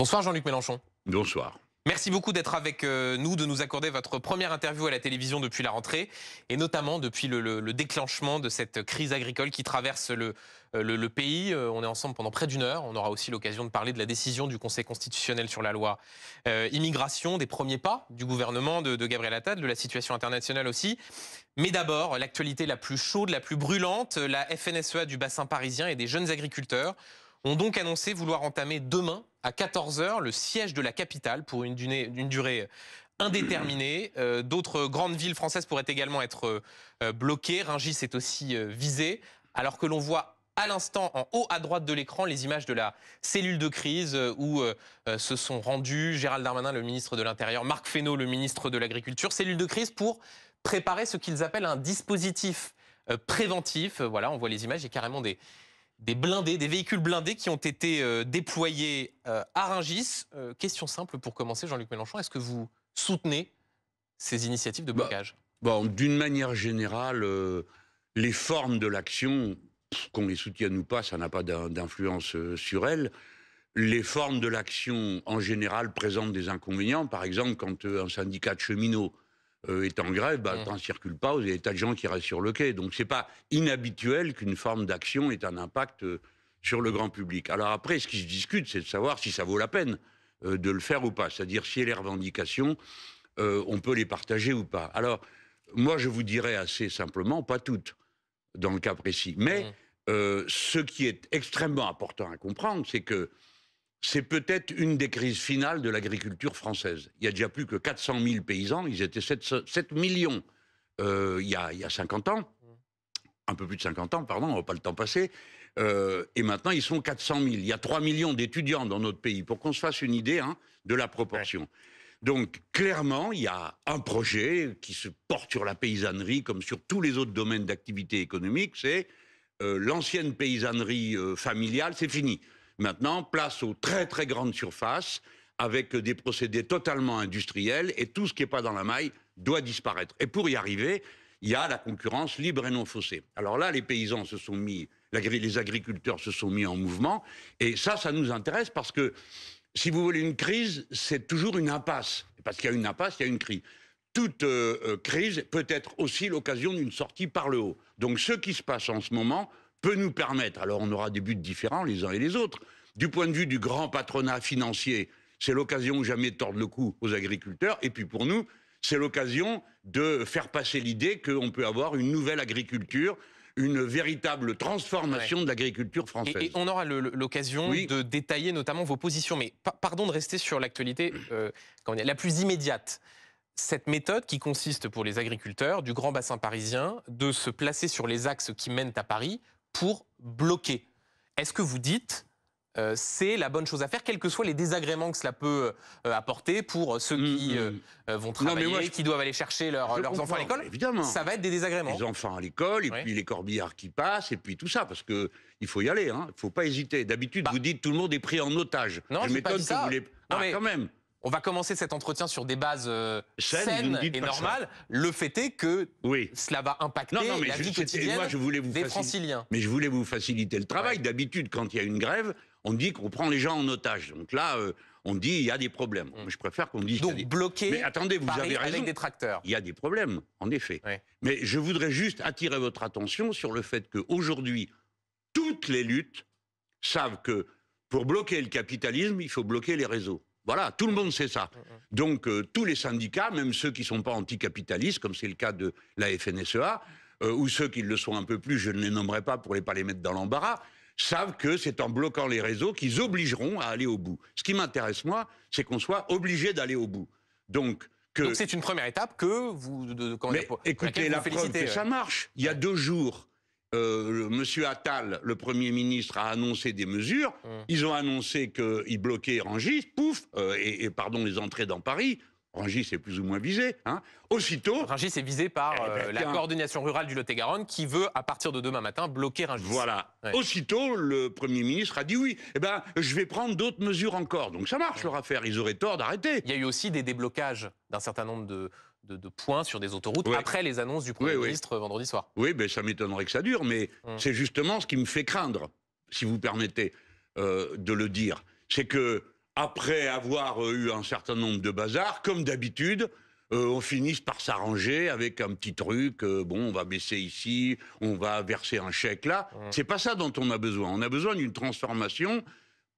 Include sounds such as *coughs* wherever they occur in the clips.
Bonsoir Jean-Luc Mélenchon. Bonsoir. Merci beaucoup d'être avec euh, nous, de nous accorder votre première interview à la télévision depuis la rentrée, et notamment depuis le, déclenchement de cette crise agricole qui traverse le, euh, pays. Euh, on est ensemble pendant près d'une heure. On aura aussi l'occasion de parler de la décision du Conseil constitutionnel sur la loi immigration, des premiers pas du gouvernement de, de, Gabriel Attal, de la situation internationale aussi. Mais d'abord, l'actualité la plus chaude, la plus brûlante, la FNSEA du bassin parisien et des jeunes agriculteurs ont donc annoncé vouloir entamer demain à 14h le siège de la capitale pour une durée, euh, indéterminée. Euh, d'autres grandes villes françaises pourraient également être euh, bloquées. Ringis est aussi visé, alors que l'on voit à l'instant en haut à droite de l'écran les images de la cellule de crise où se sont rendus Gérald Darmanin, le ministre de l'Intérieur, Marc Fesneau, le ministre de l'Agriculture. Cellule de crise pour préparer ce qu'ils appellent un dispositif préventif. Voilà, on voit les images, et y carrément des, des blindés, des véhicules blindés qui ont été euh, déployés euh, à Rungis. Euh, question simple pour commencer, Jean-Luc Mélenchon, est-ce que vous soutenez ces initiatives de bah, blocage bon, bah, D'une manière générale, les formes de l'action, qu'on les soutienne ou pas, ça n'a pas d'influence sur elles. Les formes de l'action, en général, présentent des inconvénients. Par exemple, quand un syndicat de cheminots euh, est en grève, bah, le mmh. train ne circule pas, vous avez des tas de gens qui restent sur le quai. Donc c'est pas inhabituel qu'une forme d'action ait un impact euh, sur le grand public. Alors après, ce qui se discute, c'est de savoir si ça vaut la peine euh, de le faire ou pas. C'est-à-dire si les revendications, on peut les partager ou pas. Alors moi, je vous dirais assez simplement, pas toutes, dans le cas précis. Mais mmh. ce qui est extrêmement important à comprendre, c'est que c'est peut-être une des crises finales de l'agriculture française. Il y a déjà plus que 400 000 paysans, ils étaient 7, millions euh, il, y a, 50 ans, un peu plus de 50 ans, pardon, on va pas le temps passer, euh, et maintenant ils sont 400 000. Il y a 3 millions d'étudiants dans notre pays, pour qu'on se fasse une idée hein, de la proportion. Donc clairement, il y a un projet qui se porte sur la paysannerie, comme sur tous les autres domaines d'activité économique, c'est euh, l'ancienne paysannerie familiale, c'est fini. Maintenant, place aux très très grandes surfaces avec des procédés totalement industriels et tout ce qui n'est pas dans la maille doit disparaître. Et pour y arriver, il y a la concurrence libre et non faussée. Alors là, les paysans se sont mis, les agriculteurs se sont mis en mouvement et ça, ça nous intéresse parce que si vous voulez une crise, c'est toujours une impasse. Parce qu'il y a une impasse, il y a une crise toute euh, euh, crise peut être aussi l'occasion d'une sortie par le haut. Donc ce qui se passe en ce moment, peut nous permettre, alors on aura des buts différents les uns et les autres, du point de vue du grand patronat financier, c'est l'occasion jamais de tordre le cou aux agriculteurs, et puis pour nous, c'est l'occasion de faire passer l'idée qu'on peut avoir une nouvelle agriculture, une véritable transformation de l'agriculture française. Et, on aura l'occasion de détailler notamment vos positions. Mais pardon de rester sur l'actualité euh, la plus immédiate. Cette méthode qui consiste pour les agriculteurs du grand bassin parisien de se placer sur les axes qui mènent à Paris pour bloquer. Est-ce que vous dites euh, c'est la bonne chose à faire, quels que soient les désagréments que cela peut euh, apporter pour ceux mm, qui mm. Euh, vont travailler, et qui doivent aller chercher leurs enfants à l'école. Évidemment. Ça va être des désagréments. Les enfants à l'école, et puis les corbillards qui passent, et puis tout ça, parce que il faut y aller, hein. il ne faut pas hésiter. D'habitude, bah. vous dites tout le monde est pris en otage. Non, je, je m'étonne que ah, quand même on va commencer cet entretien sur des bases euh, saines et normales. Le fait est que cela va impacter non, la je, vie quotidienne voulais vous des Mais je voulais vous faciliter le travail. D'habitude, quand il y a une grève, on dit qu'on prend les gens en otage. Donc là, euh, on dit il y a des problèmes. Mm. Je préfère qu'on dise. Donc bloquer. Mais attendez, vous avez raison. des tracteurs. Il y a des problèmes, en effet. Mais je voudrais juste attirer votre attention sur le fait que aujourd'hui, toutes les luttes savent que pour bloquer le capitalisme, il faut bloquer les réseaux. Voilà, tout le monde sait ça. Mm, mm. Donc euh, tous les syndicats, même ceux qui ne sont pas anticapitalistes, comme c'est le cas de la FNSEA, euh, ou ceux qui le sont un peu plus, je ne les nommerai pas pour ne pas les mettre dans l'embarras, savent que c'est en bloquant les réseaux qu'ils obligeront à aller au bout. Ce qui m'intéresse, moi, c'est qu'on soit obligé d'aller au bout. Donc, c'est une première étape que vous... écoutez, la, félicité ça marche. Il y a deux jours, euh, Monsieur Attal, le Premier ministre, a annoncé des mesures. Mmh. Ils ont annoncé qu'ils bloquaient Rangis, pouf, euh, et, pardon, les entrées dans Paris. Rangis est plus ou moins visé. Hein. Aussitôt. Rangis est visé par eh ben, euh, la coordination rurale du Lot-et-Garonne qui veut, à partir de demain matin, bloquer Rangis. Voilà. Aussitôt, le Premier ministre a dit oui. Eh ben je vais prendre d'autres mesures encore. Donc ça marche leur affaire. Ils auraient tort d'arrêter. Il y a eu aussi des déblocages d'un certain nombre de, de, points sur des autoroutes après les annonces du Premier ministre vendredi soir. Oui, ben, ça m'étonnerait que ça dure, mais hum. c'est justement ce qui me fait craindre, si vous permettez euh, de le dire. C'est que, après avoir eu un certain nombre de bazars, comme d'habitude, euh, on finisse par s'arranger avec un petit truc, euh, bon, on va baisser ici, on va verser un chèque là. Hum. C'est pas ça dont on a besoin. On a besoin d'une transformation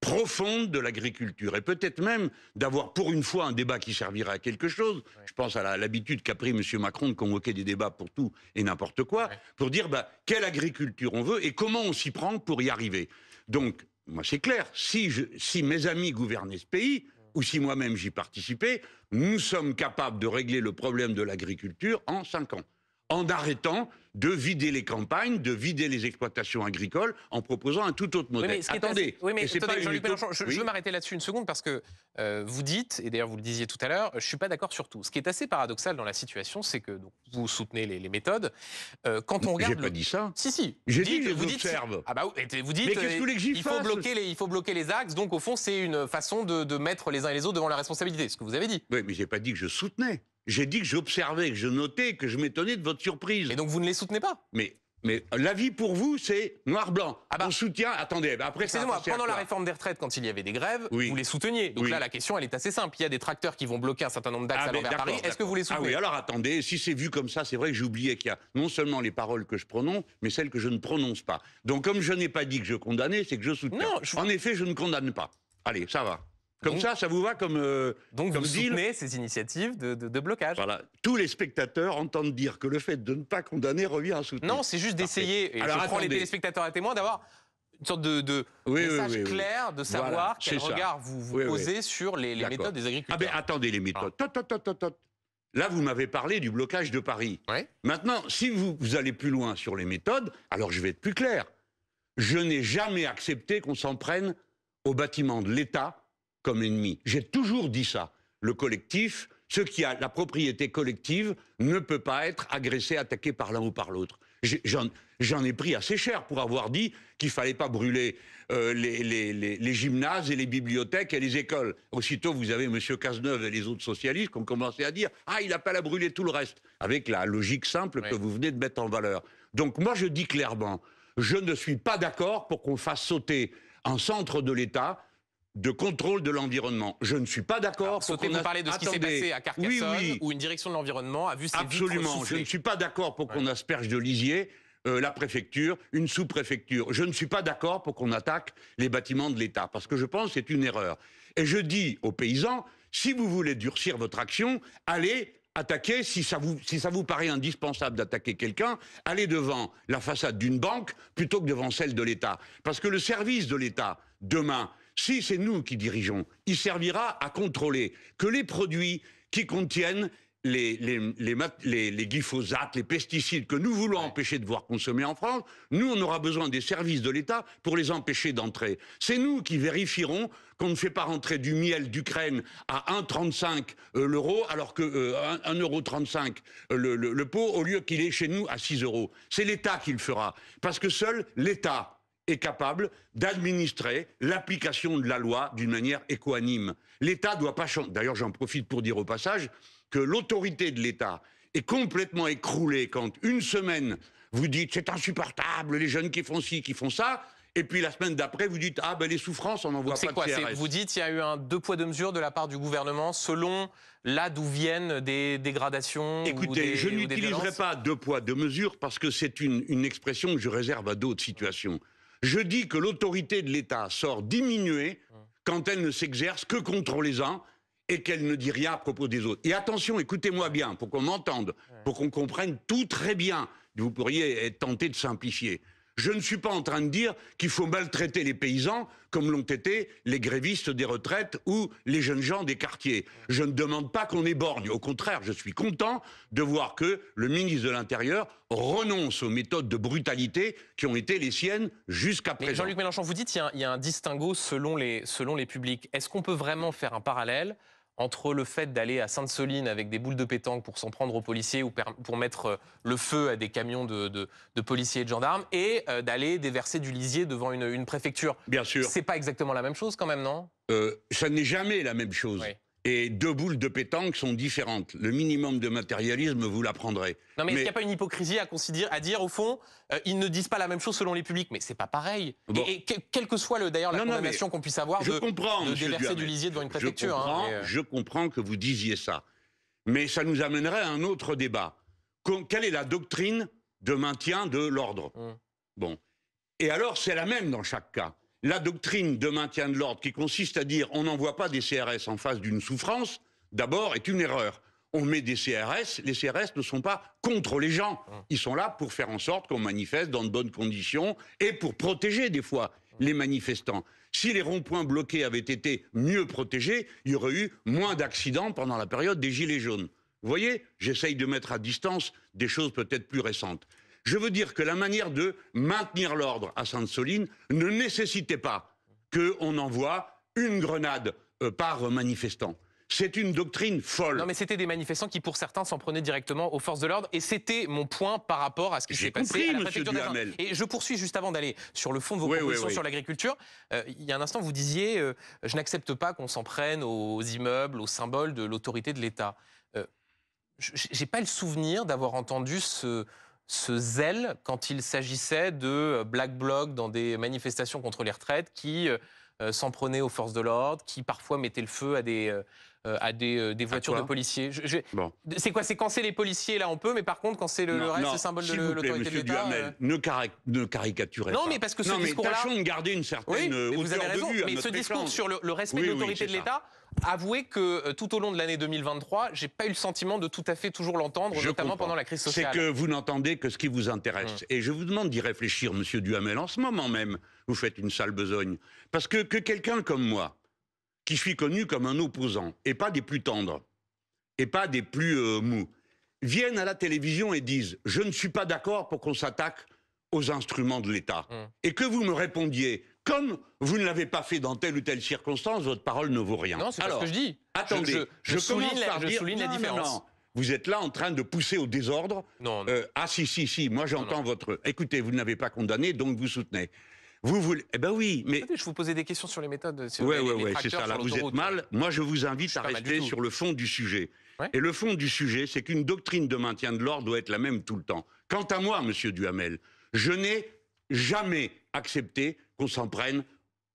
profonde de l'agriculture et peut-être même d'avoir pour une fois un débat qui servira à quelque chose. Je pense à l'habitude qu'a pris M. Macron de convoquer des débats pour tout et n'importe quoi, pour dire bah, quelle agriculture on veut et comment on s'y prend pour y arriver. Donc, moi c'est clair, si, je, si mes amis gouvernaient ce pays, ou si moi-même j'y participais, nous sommes capables de régler le problème de l'agriculture en cinq ans, en arrêtant de vider les campagnes, de vider les exploitations agricoles en proposant un tout autre modèle. Attendez, je, veux m'arrêter là-dessus une seconde parce que euh, vous dites, et d'ailleurs vous le disiez tout à l'heure, je ne suis pas d'accord sur tout. Ce qui est assez paradoxal dans la situation, c'est que vous soutenez les, méthodes. Euh, quand on regarde. Je le... pas dit ça. Si, si. J'ai dit que vous dites. Ah bah, vous dites. Mais qu'est-ce que il, faut bloquer les, il faut bloquer les axes, donc au fond, c'est une façon de, de, mettre les uns et les autres devant la responsabilité, ce que vous avez dit. Oui, mais j'ai pas dit que je soutenais. J'ai dit que j'observais, que je notais, que je m'étonnais de votre surprise. Et donc vous ne les soutenez pas Mais mais l'avis pour vous, c'est noir-blanc. Ah bah. on soutient. Attendez, bah, après ça. pendant la réforme des retraites, quand il y avait des grèves, vous les souteniez. Donc là, la question, elle est assez simple. Il y a des tracteurs qui vont bloquer un certain nombre d'axes ah, à l'envers Paris. Est-ce que vous les soutenez Ah oui, alors attendez, si c'est vu comme ça, c'est vrai que j'oubliais qu'il y a non seulement les paroles que je prononce, mais celles que je ne prononce pas. Donc comme je n'ai pas dit que je condamnais, c'est que je soutiens. Non, En effet, je ne condamne pas. Allez, ça va. Comme ça, ça vous va comme. Euh, donc comme vous ces initiatives de, blocage. Voilà. Tous les spectateurs entendent dire que le fait de ne pas condamner revient à soutenir. Non, c'est juste d'essayer, et je prends les téléspectateurs à témoin, d'avoir une sorte de, de message clair de savoir quel regard vous, vous posez sur les, méthodes des ah, agriculteurs. Ah ben attendez les méthodes. Ah. Là, vous m'avez parlé du blocage de Paris. Maintenant, si vous, vous allez plus loin sur les méthodes, alors je vais être plus clair. Je n'ai jamais accepté qu'on s'en prenne au bâtiment de l'État comme ennemi. J'ai toujours dit ça. Le collectif, ce qui a la propriété collective, ne peut pas être agressé, attaqué par l'un ou par l'autre. J'en ai pris assez cher pour avoir dit qu'il fallait pas brûler euh, les, gymnases et les bibliothèques et les écoles. Aussitôt, vous avez M. Cazeneuve et les autres socialistes qui ont commencé à dire Ah, il appelle à brûler tout le reste, avec la logique simple que vous venez de mettre en valeur. Donc, moi, je dis clairement je ne suis pas d'accord pour qu'on fasse sauter un centre de l'État de contrôle de l'environnement. Je ne suis pas d'accord pour qu'on a... parler de ce qui s'est passé à Carcassonne où une direction de l'environnement a vu Absolument, je ne suis pas d'accord pour qu'on asperge de lisier euh, la préfecture, une sous-préfecture. Je ne suis pas d'accord pour qu'on attaque les bâtiments de l'État parce que je pense que c'est une erreur. Et je dis aux paysans, si vous voulez durcir votre action, allez attaquer, si ça vous, si ça vous paraît indispensable d'attaquer quelqu'un, allez devant la façade d'une banque plutôt que devant celle de l'État. Parce que le service de l'État, demain, si c'est nous qui dirigeons, il servira à contrôler que les produits qui contiennent les, glyphosates, les pesticides que nous voulons empêcher de voir consommés en France, nous, on aura besoin des services de l'État pour les empêcher d'entrer. C'est nous qui vérifierons qu'on ne fait pas rentrer du miel d'Ukraine à 1,35 euh, l'euro, alors que euh, 1,35 euh, le, le pot, au lieu qu'il est chez nous à 6 euros. C'est l'État qui le fera, parce que seul l'État est capable d'administrer l'application de la loi d'une manière écoanime. L'État doit pas changer. D'ailleurs, j'en profite pour dire au passage que l'autorité de l'État est complètement écroulée quand une semaine vous dites c'est insupportable, les jeunes qui font ci, qui font ça, et puis la semaine d'après, vous dites ah ben les souffrances, on en voit pas quoi, Vous dites il y a eu un deux poids deux mesures de la part du gouvernement selon là d'où viennent des dégradations. Écoutez, ou des, je n'utiliserai pas deux poids deux mesures parce que c'est une, une expression que je réserve à d'autres situations. Je dis que l'autorité de l'État sort diminuée quand elle ne s'exerce que contre les uns et qu'elle ne dit rien à propos des autres. Et attention, écoutez-moi bien, pour qu'on m'entende, pour qu'on comprenne tout très bien. Vous pourriez être tenté de simplifier. Je ne suis pas en train de dire qu'il faut maltraiter les paysans comme l'ont été les grévistes des retraites ou les jeunes gens des quartiers. Je ne demande pas qu'on éborgne. Au contraire, je suis content de voir que le ministre de l'Intérieur renonce aux méthodes de brutalité qui ont été les siennes jusqu'à présent. Jean-Luc Mélenchon, vous dites qu'il y, a un distinguo selon les publics. Est-ce qu'on peut vraiment faire un parallèle entre le fait d'aller à Sainte-Soline avec des boules de pétanque pour s'en prendre aux policiers ou pour mettre euh, le feu à des camions de, policiers et de gendarmes et euh, d'aller déverser du lisier devant une, préfecture. Bien sûr. C'est pas exactement la même chose quand même, non euh, Ça n'est jamais la même chose et deux boules de pétanque sont différentes. Le minimum de matérialisme, vous l'apprendrez. Non, mais, est-ce qu'il n'y a pas une hypocrisie à, considérer, à dire, au fond, euh, ils ne disent pas la même chose selon les publics Mais c'est pas pareil. Et, quelle que soit d'ailleurs la condamnation qu'on puisse avoir je de, comprends, déverser du lisier devant une préfecture. Hein, euh, je comprends, que vous disiez ça. Mais ça nous amènerait à un autre débat. quelle est la doctrine de maintien de l'ordre hum. Bon. Et alors, c'est la même dans chaque cas la doctrine de maintien de l'ordre qui consiste à dire on n'envoie pas des CRS en face d'une souffrance, d'abord, est une erreur. On met des CRS, les CRS ne sont pas contre les gens. Ils sont là pour faire en sorte qu'on manifeste dans de bonnes conditions et pour protéger des fois les manifestants. Si les ronds-points bloqués avaient été mieux protégés, il y aurait eu moins d'accidents pendant la période des Gilets jaunes. Vous voyez, j'essaye de mettre à distance des choses peut-être plus récentes. Je veux dire que la manière de maintenir l'ordre à Sainte-Soline ne nécessitait pas qu'on envoie une grenade euh, par manifestant. C'est une doctrine folle. Non, mais c'était des manifestants qui, pour certains, s'en prenaient directement aux forces de l'ordre. Et c'était mon point par rapport à ce qui s'est passé à la préfecture Et je poursuis juste avant d'aller sur le fond de vos sur l'agriculture. Euh, il y a un instant, vous disiez euh, Je n'accepte pas qu'on s'en prenne aux immeubles, aux symboles de l'autorité de l'État. Je n'ai pas le souvenir d'avoir entendu ce, ce zèle quand il s'agissait de euh, black bloc dans des manifestations contre les retraites qui euh, euh, s'en prenaient aux forces de l'ordre, qui parfois mettaient le feu à des, à des, voitures de policiers. C'est quoi C'est quand c'est les policiers, là, on peut, mais par contre, quand c'est le, reste, symbole de l'autorité de l'État. Ne, ne caricaturez non, pas. Non, mais parce que ce discours-là... de garder une certaine vous avez raison, Mais ce discours sur le, respect de l'autorité de l'État, avouez que euh, tout au long de l'année 2023, j'ai pas eu le sentiment de tout à fait toujours l'entendre, notamment pendant la crise sociale. C'est que vous n'entendez que ce qui vous intéresse. Mmh. Et je vous demande d'y réfléchir, Monsieur Duhamel, en ce moment même, vous faites une sale besogne. Parce que, quelqu'un comme moi, qui suis connu comme un opposant, et pas des plus tendres, et pas des plus euh, mous, viennent à la télévision et disent « je ne suis pas d'accord pour qu'on s'attaque aux instruments de l'État mmh. Et que vous me répondiez comme vous ne l'avez pas fait dans telle ou telle circonstance, votre parole ne vaut rien. Non, c'est pas ce que je dis. Attendez, je, souligne la différence. vous êtes là en train de pousser au désordre. Non. Euh, ah si si si, moi j'entends votre. Écoutez, vous ne l'avez pas condamné, donc vous soutenez. Vous voulez Eh ben oui, mais je vous posais des questions sur les méthodes. Oui oui oui, c'est ça. Là, vous êtes mal. Moi, je vous invite à rester sur le fond du sujet. Et le fond du sujet, c'est qu'une doctrine de maintien de l'ordre doit être la même tout le temps. Quant à moi, Monsieur Duhamel, je n'ai jamais accepté qu'on s'en prenne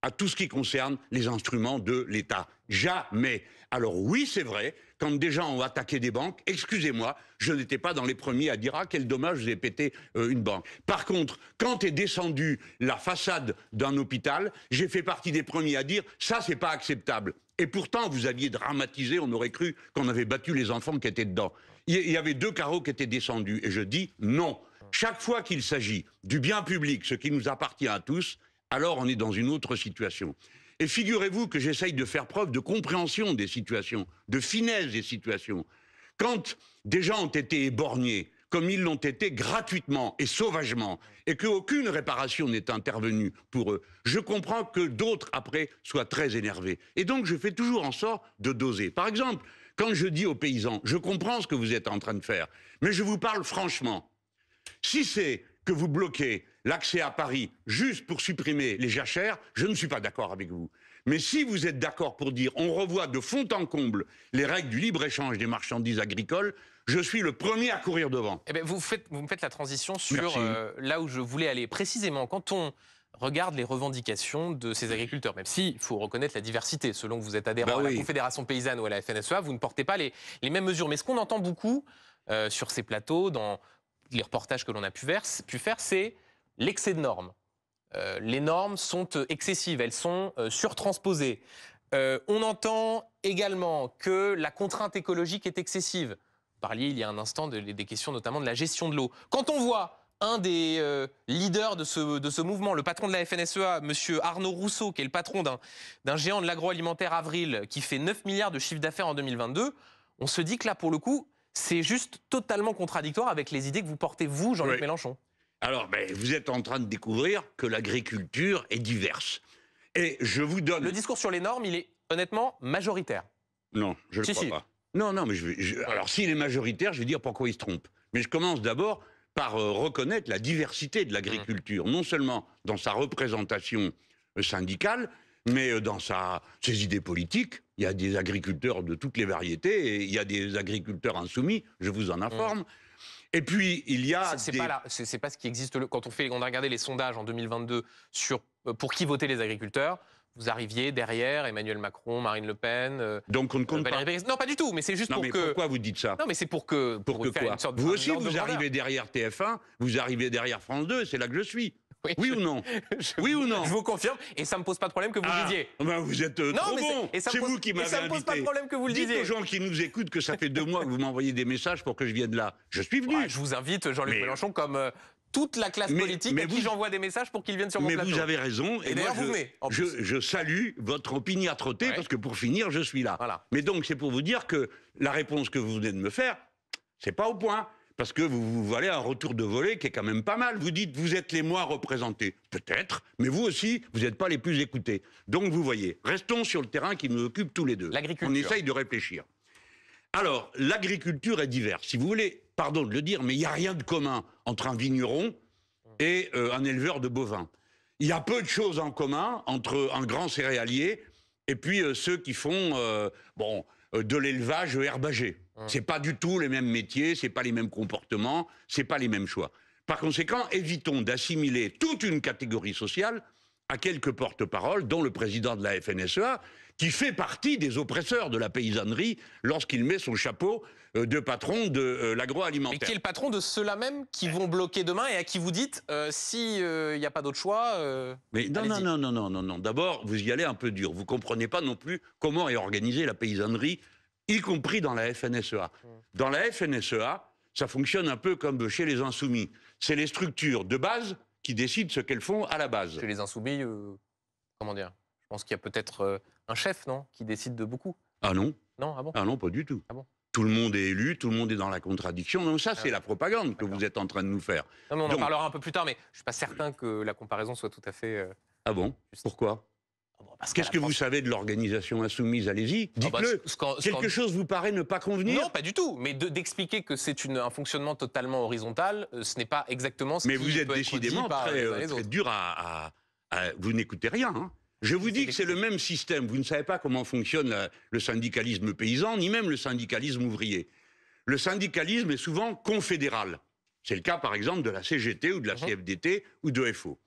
à tout ce qui concerne les instruments de l'État. Jamais. Alors oui, c'est vrai, quand des gens ont attaqué des banques, excusez-moi, je n'étais pas dans les premiers à dire ah quel dommage, j'ai pété euh, une banque. Par contre, quand est descendue la façade d'un hôpital, j'ai fait partie des premiers à dire ça c'est pas acceptable. Et pourtant, vous aviez dramatisé, on aurait cru qu'on avait battu les enfants qui étaient dedans. Il y avait deux carreaux qui étaient descendus et je dis non. Chaque fois qu'il s'agit du bien public, ce qui nous appartient à tous, alors on est dans une autre situation. Et figurez-vous que j'essaye de faire preuve de compréhension des situations, de finesse des situations. Quand des gens ont été éborgnés, comme ils l'ont été gratuitement et sauvagement, et qu'aucune réparation n'est intervenue pour eux, je comprends que d'autres, après, soient très énervés. Et donc, je fais toujours en sorte de doser. Par exemple, quand je dis aux paysans, je comprends ce que vous êtes en train de faire, mais je vous parle franchement. Si c'est que vous bloquez l'accès à Paris juste pour supprimer les jachères, je ne suis pas d'accord avec vous. Mais si vous êtes d'accord pour dire on revoit de fond en comble les règles du libre-échange des marchandises agricoles, je suis le premier à courir devant. Eh bien, vous, faites, vous me faites la transition sur euh, là où je voulais aller. Précisément, quand on regarde les revendications de ces agriculteurs, même si il faut reconnaître la diversité. Selon que vous êtes adhérent bah à la Confédération paysanne ou à la FNSEA, vous ne portez pas les, mêmes mesures. Mais ce qu'on entend beaucoup euh, sur ces plateaux, dans les reportages que l'on a pu, pu faire, c'est l'excès de normes. Euh, les normes sont euh, excessives, elles sont euh, surtransposées. on entend également que la contrainte écologique est excessive. Vous parliez il y a un instant des questions notamment de la gestion de l'eau. Quand on voit un des leaders de ce, de ce, mouvement, le patron de la FNSEA, M. Arnaud Rousseau, qui est le patron d'un géant de l'agroalimentaire Avril, qui fait 9 milliards de chiffre d'affaires en 2022, on se dit que là, pour le coup, c'est juste totalement contradictoire avec les idées que vous portez, vous, Jean-Luc Mélenchon. Alors, ben, vous êtes en train de découvrir que l'agriculture est diverse. Et je vous donne... Le discours sur les normes, il est honnêtement majoritaire. Non, je ne le crois pas. Non, non, mais je, alors s'il est majoritaire, je vais dire pourquoi il se trompe. Mais je commence d'abord par euh, reconnaître la diversité de l'agriculture, non seulement dans sa représentation euh, syndicale, mais euh, dans sa, ses idées politiques, il y a des agriculteurs de toutes les variétés, et il y a des agriculteurs insoumis, je vous en informe. Mm. Et puis, il y a. C'est des... pas, pas, ce qui existe. Quand on, fait, on a regardé les sondages en 2022 sur euh, pour qui votaient les agriculteurs, vous arriviez derrière Emmanuel Macron, Marine Le Pen. Euh, Donc on ne compte pas. Non, pas du tout, mais c'est juste non, pour mais Pourquoi vous dites ça Non, mais c'est pour que. Pour, que Vous aussi, vous arrivez derrière TF1, vous arrivez derrière France 2, c'est là que je suis. Oui, ou non Oui ou non Je vous confirme, et ça me pose pas de problème que vous le ah, disiez. Ben vous êtes euh, non, trop bon C'est vous qui m'avez invité. me pose pas de problème que vous le Dites disiez. Dites aux gens qui nous écoutent que ça fait deux mois que vous m'envoyez des messages pour que je vienne là. Je suis venu. je vous invite, Jean-Luc Mélenchon, comme euh, toute la classe politique à qui j'envoie des messages pour qu'ils viennent sur mon mais plateau. Mais vous avez raison. Et, d'ailleurs, Je, salue votre opiniâtreté, parce que pour finir, je suis là. Mais donc, c'est pour vous dire que la réponse que vous venez de me faire, c'est pas au point parce que vous, vous valez un retour de volée qui est quand même pas mal. Vous dites, vous êtes les moins représentés. Peut-être, mais vous aussi, vous n'êtes pas les plus écoutés. Donc vous voyez, restons sur le terrain qui nous occupe tous les deux. L'agriculture. – On essaye de réfléchir. Alors, l'agriculture est diverse. Si vous voulez, pardon de le dire, mais il n'y a rien de commun entre un vigneron et euh, un éleveur de bovins. Il y a peu de choses en commun entre un grand céréalier et puis euh, ceux qui font euh, bon, de l'élevage herbagé. Hein. C'est pas du tout les mêmes métiers, c'est pas les mêmes comportements, c'est pas les mêmes choix. Par conséquent, évitons d'assimiler toute une catégorie sociale à quelques porte-paroles, dont le président de la FNSEA, qui fait partie des oppresseurs de la paysannerie lorsqu'il met son chapeau euh, de patron de euh, l'agroalimentaire. Et qui est le patron de ceux-là même qui vont bloquer demain et à qui vous dites, n'y euh, a pas d'autre choix... non, non, non, non, non, D'abord, vous y allez un peu dur. Vous comprenez pas non plus comment est organisée la paysannerie y compris dans la FNSEA. Dans la FNSEA, ça fonctionne un peu comme chez les insoumis. C'est les structures de base qui décident ce qu'elles font à la base. Chez les insoumis, euh, comment dire Je pense qu'il y a peut-être euh, un chef, non Qui décide de beaucoup. Ah non Non, ah bon Ah non, pas du tout. Ah bon tout le monde est élu, tout le monde est dans la contradiction. Donc ça, ah c'est la propagande que vous êtes en train de nous faire. Non, mais on en parlera un peu plus tard, mais je ne suis pas certain que la comparaison soit tout à fait... Euh, ah bon Pourquoi Qu'est-ce que vous savez de l'organisation insoumise Allez-y, ah bah, dites-le. Quelque chose vous paraît ne pas convenir Non, pas du tout. Mais d'expliquer que c'est un fonctionnement totalement horizontal, euh, ce n'est pas exactement ce mais vous êtes décidément très, euh, dur à. vous n'écoutez rien. Hein. Je vous dis que c'est le même système. Vous ne savez pas comment fonctionne le syndicalisme paysan, ni même le syndicalisme ouvrier. Le syndicalisme est souvent confédéral. C'est le cas, par exemple, de la CGT ou de la mhm. CFDT ou de FO.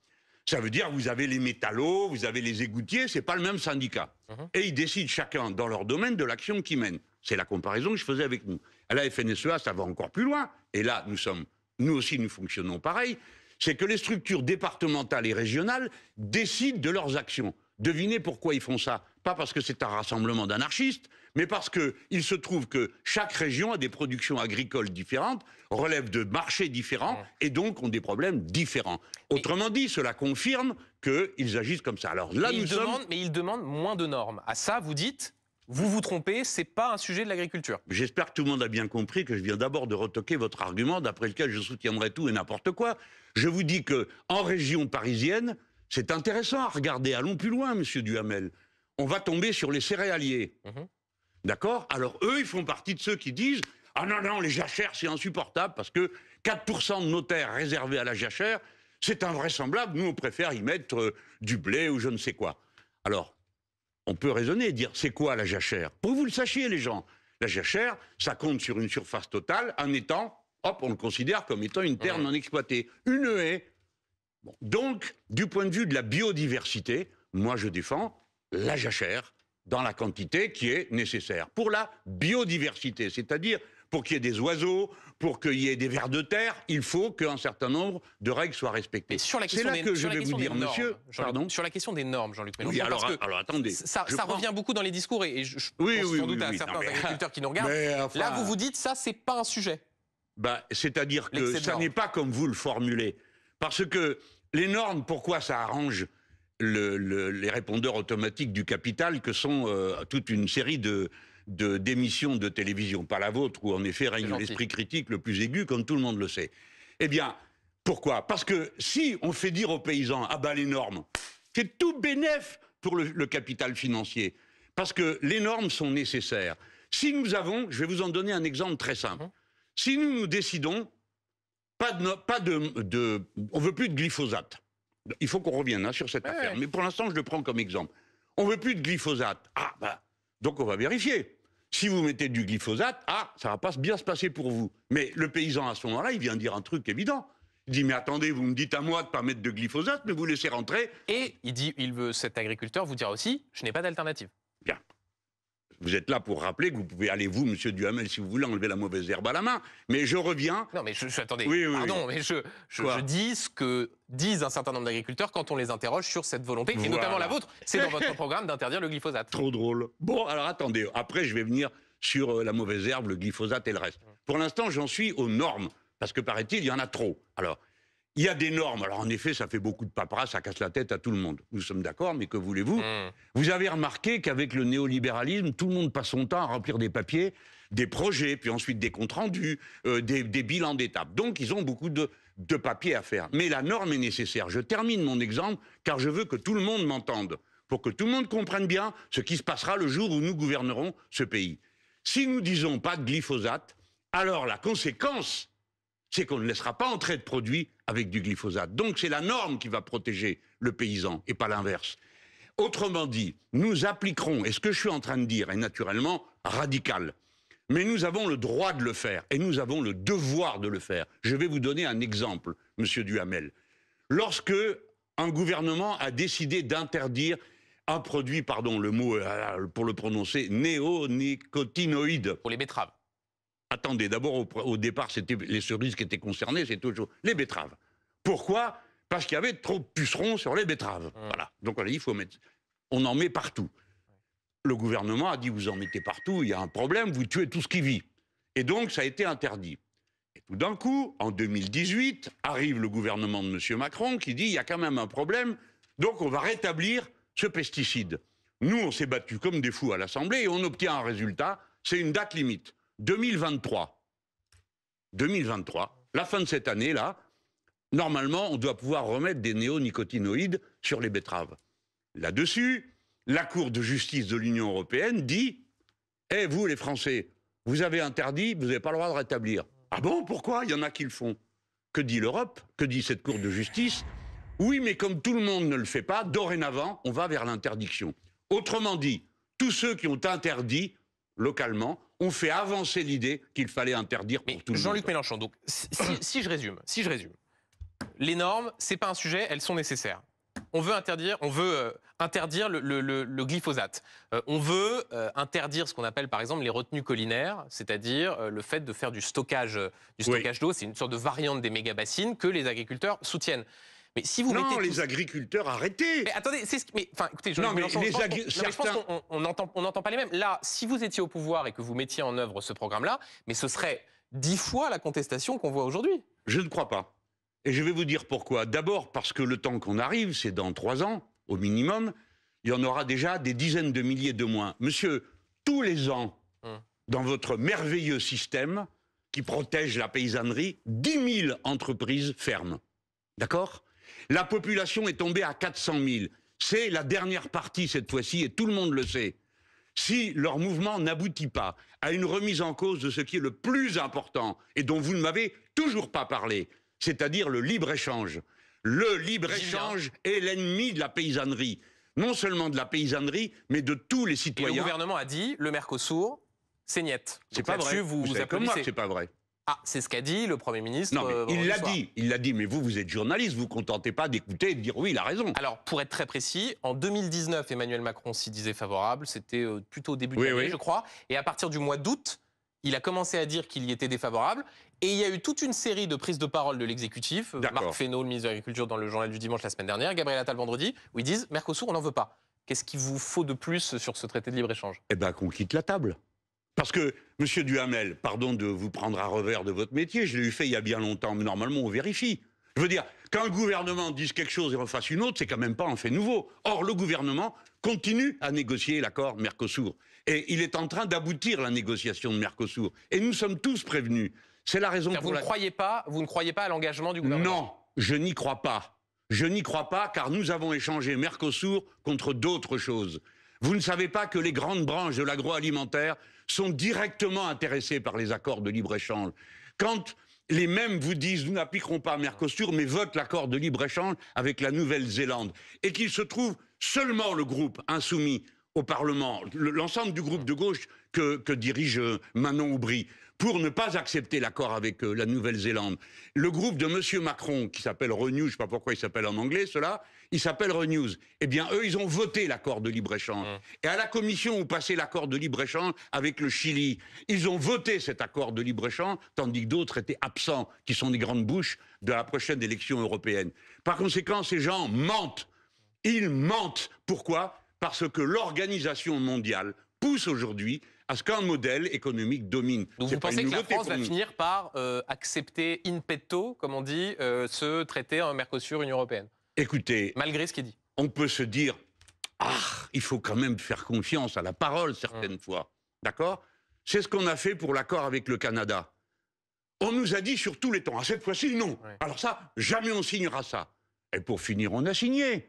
Ça veut dire vous avez les métallos, vous avez les égoutiers, c'est pas le même syndicat. Uh-huh. Et ils décident chacun dans leur domaine de l'action qu'ils mènent. C'est la comparaison que je faisais avec nous. À la FNSEA, ça va encore plus loin. Et là, nous sommes, nous aussi, nous fonctionnons pareil. C'est que les structures départementales et régionales décident de leurs actions. Devinez pourquoi ils font ça pas parce que c'est un rassemblement d'anarchistes, mais parce qu'il se trouve que chaque région a des productions agricoles différentes, relève de marchés différents, et donc ont des problèmes différents. Autrement dit, cela confirme qu'ils agissent comme ça. Alors là, nous ils demandent, Mais ils demandent moins de normes. À ça, vous dites vous vous trompez, c'est pas un sujet de l'agriculture. J'espère que tout le monde a bien compris que je viens d'abord de retoquer votre argument d'après lequel je soutiendrai tout et n'importe quoi. Je vous dis que en région parisienne, c'est intéressant à regarder. Allons plus loin, Monsieur Duhamel on va tomber sur les céréaliers. Mhm. D'accord Alors eux, ils font partie de ceux qui disent Ah non, non, les jachères, c'est insupportable parce que 4% de nos terres réservées à la jachère, c'est invraisemblable. Nous, on préfère y mettre euh, du blé ou je ne sais quoi. Alors, on peut raisonner et dire C'est quoi la jachère Pour que vous le sachiez, les gens. La jachère, ça compte sur une surface totale, en étant, hop, on le considère comme étant une terre non exploitée. Une haie. Donc, du point de vue de la biodiversité, moi je défends la jachère dans la quantité qui est nécessaire pour la biodiversité, c'est-à-dire pour qu'il y ait des oiseaux, pour qu'il y ait des vers de terre, il faut qu'un certain nombre de règles soient respectées. C'est là que je vais vous dire, monsieur. sur la question des normes, Jean-Luc Mélenchon. attendez. Ça, revient beaucoup dans les discours et, je, pense sans doute à certains agriculteurs qui nous regardent. Là, vous vous dites, ça, c'est pas un sujet. Bah, C'est-à-dire que ça n'est pas comme vous le formulez. Parce que les normes, pourquoi ça arrange les répondeurs automatiques du capital que sont euh, toute une série de, de d'émissions de télévision, pas la vôtre, où en effet règne l'esprit critique le plus aigu, comme tout le monde le sait. Eh bien, pourquoi Parce que si on fait dire aux paysans, ah ben les normes, c'est tout bénéf pour le, capital financier, parce que les normes sont nécessaires. Si nous avons, je vais vous en donner un exemple très simple, mhm. si nous nous décidons, pas de, pas de on veut plus de glyphosate, il faut qu'on revienne hein, sur cette affaire. Mais pour l'instant, je le prends comme exemple. On veut plus de glyphosate. Ah, bah, donc on va vérifier. Si vous mettez du glyphosate, ah, ça va pas bien se passer pour vous. Mais le paysan, à ce moment-là, il vient dire un truc évident. Il dit, mais attendez, vous me dites à moi de ne pas mettre de glyphosate, mais vous laissez rentrer. Et il dit, il veut, cet agriculteur vous dire aussi, je n'ai pas d'alternative. Bien vous êtes là pour rappeler que vous pouvez aller, vous, monsieur Duhamel, si vous voulez, enlever la mauvaise herbe à la main. Mais je reviens. Non, mais je, suis attendez. Oui, pardon, mais je, dis ce que disent un certain nombre d'agriculteurs quand on les interroge sur cette volonté, et notamment la vôtre. C'est dans *laughs* votre programme d'interdire le glyphosate. Trop drôle. Bon, alors attendez. Après, je vais venir sur euh, la mauvaise herbe, le glyphosate et le reste. Pour l'instant, j'en suis aux normes. Parce que paraît-il, il y en a trop. Alors, il y a des normes. Alors en effet, ça fait beaucoup de paperasse, ça casse la tête à tout le monde. Nous sommes d'accord, mais que voulez-vous hmm. Vous avez remarqué qu'avec le néolibéralisme, tout le monde passe son temps à remplir des papiers, des projets, puis ensuite des comptes rendus, euh, des, bilans d'étapes. Donc ils ont beaucoup de, de papiers à faire. Mais la norme est nécessaire. Je termine mon exemple, car je veux que tout le monde m'entende, pour que tout le monde comprenne bien ce qui se passera le jour où nous gouvernerons ce pays. Si nous disons pas de glyphosate, alors la conséquence c'est qu'on ne laissera pas entrer de produits avec du glyphosate. Donc c'est la norme qui va protéger le paysan et pas l'inverse. Autrement dit, nous appliquerons, et ce que je suis en train de dire est naturellement radical, mais nous avons le droit de le faire et nous avons le devoir de le faire. Je vais vous donner un exemple, monsieur Duhamel. Lorsque un gouvernement a décidé d'interdire un produit, pardon, le mot euh, pour le prononcer, néonicotinoïde. Pour les betteraves. Attendez, d'abord, au, départ, c'était les cerises qui étaient concernées, c'était toujours les betteraves. Pourquoi Parce qu'il y avait trop de pucerons sur les betteraves. Mmh. Voilà. Donc on a dit, il faut mettre. On en met partout. Le gouvernement a dit, vous en mettez partout, il y a un problème, vous tuez tout ce qui vit. Et donc, ça a été interdit. Et tout d'un coup, en 2018, arrive le gouvernement de M. Macron qui dit, il y a quand même un problème, donc on va rétablir ce pesticide. Nous, on s'est battus comme des fous à l'Assemblée et on obtient un résultat, c'est une date limite. 2023, 2023, la fin de cette année-là, normalement, on doit pouvoir remettre des néonicotinoïdes sur les betteraves. Là-dessus, la Cour de justice de l'Union européenne dit Eh, vous, les Français, vous avez interdit, vous n'avez pas le droit de rétablir. Ah bon, pourquoi Il y en a qui le font. Que dit l'Europe Que dit cette Cour de justice Oui, mais comme tout le monde ne le fait pas, dorénavant, on va vers l'interdiction. Autrement dit, tous ceux qui ont interdit localement ont fait avancer l'idée qu'il fallait interdire pour tout Jean luc Mélenchon, donc, *coughs* si, je résume, si je résume, les normes, c'est pas un sujet, elles sont nécessaires. On veut interdire, on veut euh, interdire le, glyphosate. Euh, on veut euh, interdire ce qu'on appelle par exemple les retenues collinaires, c'est-à-dire le fait de faire du stockage, du stockage d'eau. C'est une sorte de variante des méga bassines que les agriculteurs soutiennent. Mais si vous non, les agriculteurs, arrêtez Mais attendez, c'est ce enfin, écoutez, je, non, mais on... je pense qu'on n'entend pas les mêmes. Là, si vous étiez au pouvoir et que vous mettiez en œuvre ce programme-là, mais ce serait dix fois la contestation qu'on voit aujourd'hui. Je ne crois pas. Et je vais vous dire pourquoi. D'abord, parce que le temps qu'on arrive, c'est dans trois ans, au minimum, il y en aura déjà des dizaines de milliers de moins. Monsieur, tous les ans, hum. dans votre merveilleux système qui protège la paysannerie, 10 000 entreprises ferment. D'accord la population est tombée à 400 000. C'est la dernière partie cette fois-ci, et tout le monde le sait. Si leur mouvement n'aboutit pas à une remise en cause de ce qui est le plus important et dont vous ne m'avez toujours pas parlé, c'est-à-dire le libre-échange. Le libre-échange est l'ennemi de la paysannerie. Non seulement de la paysannerie, mais de tous les citoyens. le gouvernement a dit, le Mercosur, c'est niette. C'est pas vrai. Vous, vous, comme moi c'est pas vrai. Ah, c'est ce qu'a dit le Premier ministre. Euh, il l'a dit, il l'a dit, mais vous, vous êtes journaliste, vous ne vous contentez pas d'écouter et de dire oui, il a raison. Alors, pour être très précis, en 2019, Emmanuel Macron s'y disait favorable, c'était euh, plutôt au début de l'année, je crois, et à partir du mois d'août, il a commencé à dire qu'il y était défavorable, et il y a eu toute une série de prises de parole de l'exécutif, euh, Marc Fesneau, le ministre de l'Agriculture, dans le journal du dimanche la semaine dernière, Gabriel Attal vendredi, où ils disent Mercosur, on n'en veut pas. Qu'est-ce qu'il vous faut de plus sur ce traité de libre-échange Eh bien, qu'on quitte la table. Parce que, monsieur Duhamel, pardon de vous prendre à revers de votre métier, je l'ai eu fait il y a bien longtemps, mais normalement, on vérifie. Je veux dire, quand le gouvernement dise quelque chose et refasse une autre, c'est quand même pas un fait nouveau. Or, le gouvernement continue à négocier l'accord Mercosur. Et il est en train d'aboutir la négociation de Mercosur. Et nous sommes tous prévenus. C'est la raison pour vous croyez pas, vous ne croyez pas à l'engagement du gouvernement Non, je n'y crois pas. Je n'y crois pas car nous avons échangé Mercosur contre d'autres choses. Vous ne savez pas que les grandes branches de l'agroalimentaire sont directement intéressés par les accords de libre-échange. Quand les mêmes vous disent nous n'appliquerons pas Mercosur, mais votent l'accord de libre-échange avec la Nouvelle-Zélande, et qu'il se trouve seulement le groupe insoumis au Parlement, l'ensemble du groupe de gauche que, dirige Manon Aubry pour ne pas accepter l'accord avec euh, la Nouvelle-Zélande. Le groupe de M. Macron, qui s'appelle Renew, je ne sais pas pourquoi il s'appelle en anglais, cela, il s'appelle Renew. Eh bien, eux, ils ont voté l'accord de libre-échange. Mmh. Et à la commission où passait l'accord de libre-échange avec le Chili, ils ont voté cet accord de libre-échange, tandis que d'autres étaient absents, qui sont des grandes bouches de la prochaine élection européenne. Par conséquent, ces gens mentent. Ils mentent. Pourquoi Parce que l'organisation mondiale pousse aujourd'hui à ce qu'un modèle économique domine. vous pensez que la France va finir par euh, accepter in petto, comme on dit, euh, ce traité en Mercosur-Union européenne Écoutez. Malgré ce qui est dit. On peut se dire, ah, il faut quand même faire confiance à la parole certaines mmh. fois. D'accord C'est ce qu'on a fait pour l'accord avec le Canada. On nous a dit sur tous les temps, à ah, cette fois-ci, non. Alors ça, jamais on signera ça. Et pour finir, on a signé.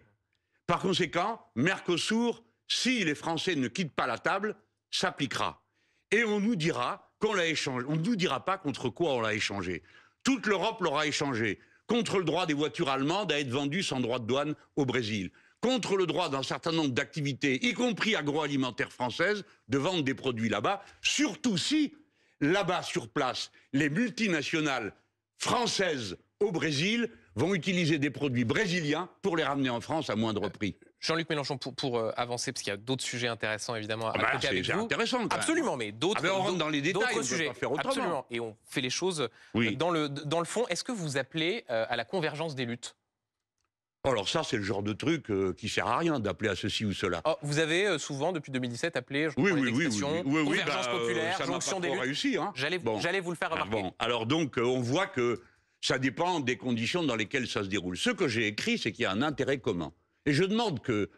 Par conséquent, Mercosur, si les Français ne quittent pas la table, s'appliquera. Et on nous dira qu'on l'a échangé. On ne nous dira pas contre quoi on l'a échangé. Toute l'Europe l'aura échangé. Contre le droit des voitures allemandes à être vendues sans droit de douane au Brésil. Contre le droit d'un certain nombre d'activités, y compris agroalimentaires françaises, de vendre des produits là-bas. Surtout si, là-bas, sur place, les multinationales françaises au Brésil vont utiliser des produits brésiliens pour les ramener en France à moindre prix. Jean-Luc Mélenchon, pour, euh, avancer, parce qu'il y a d'autres sujets intéressants, évidemment, à ah bah avec vous. Absolument, mais d'autres ah, On dans les détails, sujets. Absolument. Et on fait les choses euh, dans, le, fond. Est-ce que vous appelez euh, à la convergence des luttes oh, alors ça, c'est le genre de truc qui sert à rien d'appeler à ceci ou cela. Oh, vous avez souvent, depuis 2017, appelé, je oui, oui, oui, convergence bah, populaire, ça jonction des hein. J'allais vous le faire ah, remarquer. Bon. Alors donc, on voit que ça dépend des conditions dans lesquelles ça se déroule. Ce que j'ai écrit, c'est qu'il y a un intérêt commun. Et je demande que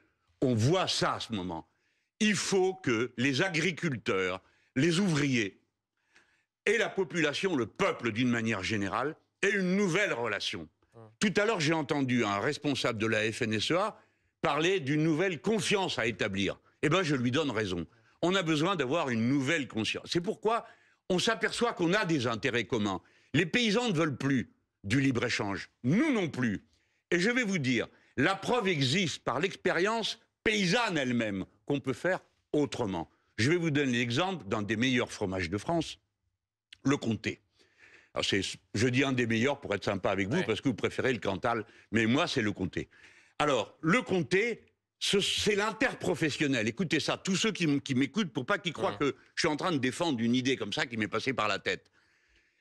on voit ça à ce moment. Il faut que les agriculteurs, les ouvriers et la population, le peuple d'une manière générale, aient une nouvelle relation. Ah. Tout à l'heure, j'ai entendu un responsable de la FNSEA parler d'une nouvelle confiance à établir. Eh bien, je lui donne raison. On a besoin d'avoir une nouvelle conscience. C'est pourquoi on s'aperçoit qu'on a des intérêts communs. Les paysans ne veulent plus du libre-échange. Nous non plus. Et je vais vous dire, la preuve existe par l'expérience paysanne elle-même qu'on peut faire autrement. Je vais vous donner l'exemple d'un des meilleurs fromages de France, le comté. Alors je dis un des meilleurs pour être sympa avec vous, parce que vous préférez le Cantal, mais moi, c'est le comté. Alors, le comté, c'est l'interprofessionnel. Écoutez ça, tous ceux qui m'écoutent, pour pas qu'ils croient que je suis en train de défendre une idée comme ça qui m'est passée par la tête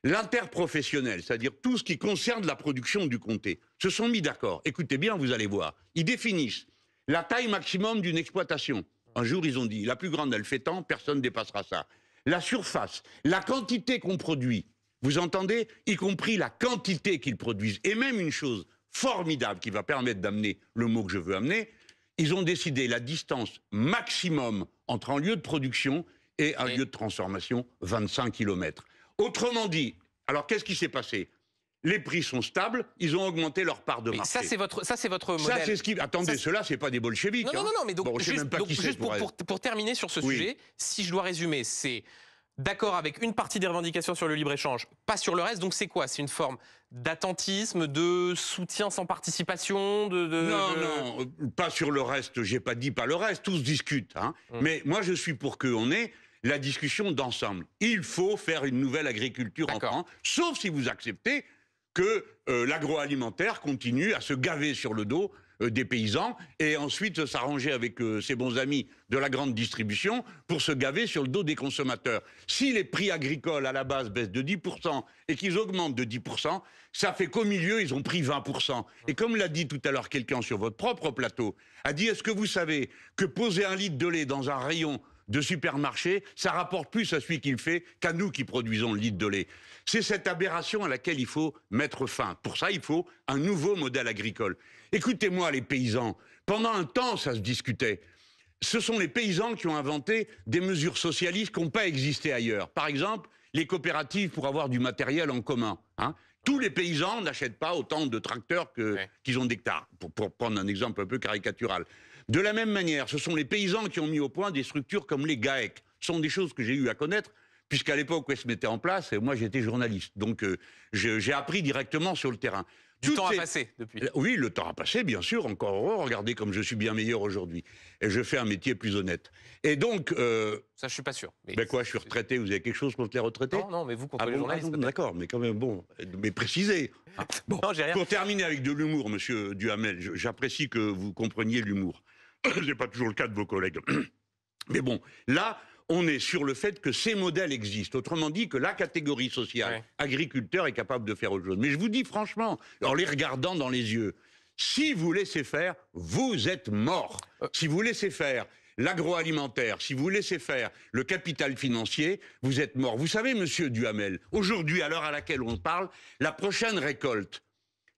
l'interprofessionnel, c'est-à-dire tout ce qui concerne la production du comté, se sont mis d'accord. Écoutez bien, vous allez voir. Ils définissent la taille maximum d'une exploitation. Un jour, ils ont dit, la plus grande, elle fait tant, personne ne dépassera ça. La surface, la quantité qu'on produit, vous entendez, y compris la quantité qu'ils produisent. Et même une chose formidable qui va permettre d'amener le mot que je veux amener, ils ont décidé la distance maximum entre un lieu de production et un lieu de transformation, 25 km. Autrement dit, alors qu'est-ce qui s'est passé les prix sont stables, ils ont augmenté leur part de marché. ça, c'est votre, ça, c'est votre modèle. ce qui. cela, c'est pas des bolcheviques. Non, hein. non, non, mais donc, juste, pour, terminer sur ce sujet, si je dois résumer, c'est d'accord avec une partie des revendications sur le libre-échange, pas sur le reste. Donc, c'est quoi C'est une forme d'attentisme, de soutien sans participation de, Non, non, euh, pas sur le reste. J'ai pas dit pas le reste. Tous discutent. Hein. Hum. Mais moi, je suis pour qu'on ait la discussion d'ensemble. Il faut faire une nouvelle agriculture en France, sauf si vous acceptez que euh, l'agroalimentaire continue à se gaver sur le dos euh, des paysans et ensuite s'arranger avec euh, ses bons amis de la grande distribution pour se gaver sur le dos des consommateurs. Si les prix agricoles à la base baissent de 10% et qu'ils augmentent de 10%, ça fait qu'au milieu, ils ont pris 20%. Et comme l'a dit tout à l'heure quelqu'un sur votre propre plateau, a dit, est-ce que vous savez que poser un litre de lait dans un rayon de supermarché, ça rapporte plus à celui qui le fait qu'à nous qui produisons le litre de lait. C'est cette aberration à laquelle il faut mettre fin. Pour ça, il faut un nouveau modèle agricole. Écoutez-moi, les paysans. Pendant un temps, ça se discutait. Ce sont les paysans qui ont inventé des mesures socialistes qui n'ont pas existé ailleurs. Par exemple, les coopératives pour avoir du matériel en commun. Hein. Tous les paysans n'achètent pas autant de tracteurs qu'ils ont d'hectares, pour prendre un exemple un peu caricatural. De la même manière, ce sont les paysans qui ont mis au point des structures comme les GAEC. Ce sont des choses que j'ai eu à connaître, puisqu'à l'époque où elles se mettaient en place, et euh, moi j'étais journaliste. Donc euh, j'ai appris directement sur le terrain. Du temps a passé depuis. Euh, oui, le temps a passé, bien sûr, encore heureux. Regardez comme je suis bien meilleur aujourd'hui. Et je fais un métier plus honnête. Et donc. Ça, je suis pas sûr. Mais ben quoi, je suis retraité, vous avez quelque chose contre les retraités Non, non, mais vous contre ah les journalistes. Ah d'accord, mais quand même, bon, mais précisez. bon. *laughs* rien. Pour terminer avec de l'humour, monsieur Duhamel, j'apprécie que vous compreniez l'humour. Ce *coughs* n'est pas toujours le cas de vos collègues. *coughs* Mais bon, là, on est sur le fait que ces modèles existent. Autrement dit, que la catégorie sociale agriculteur est capable de faire autre chose. Mais je vous dis franchement, en les regardant dans les yeux, si vous laissez faire, vous êtes mort. Euh. Si vous laissez faire l'agroalimentaire, si vous laissez faire le capital financier, vous êtes mort. Vous savez, monsieur Duhamel, aujourd'hui, à l'heure à laquelle on parle, la prochaine récolte,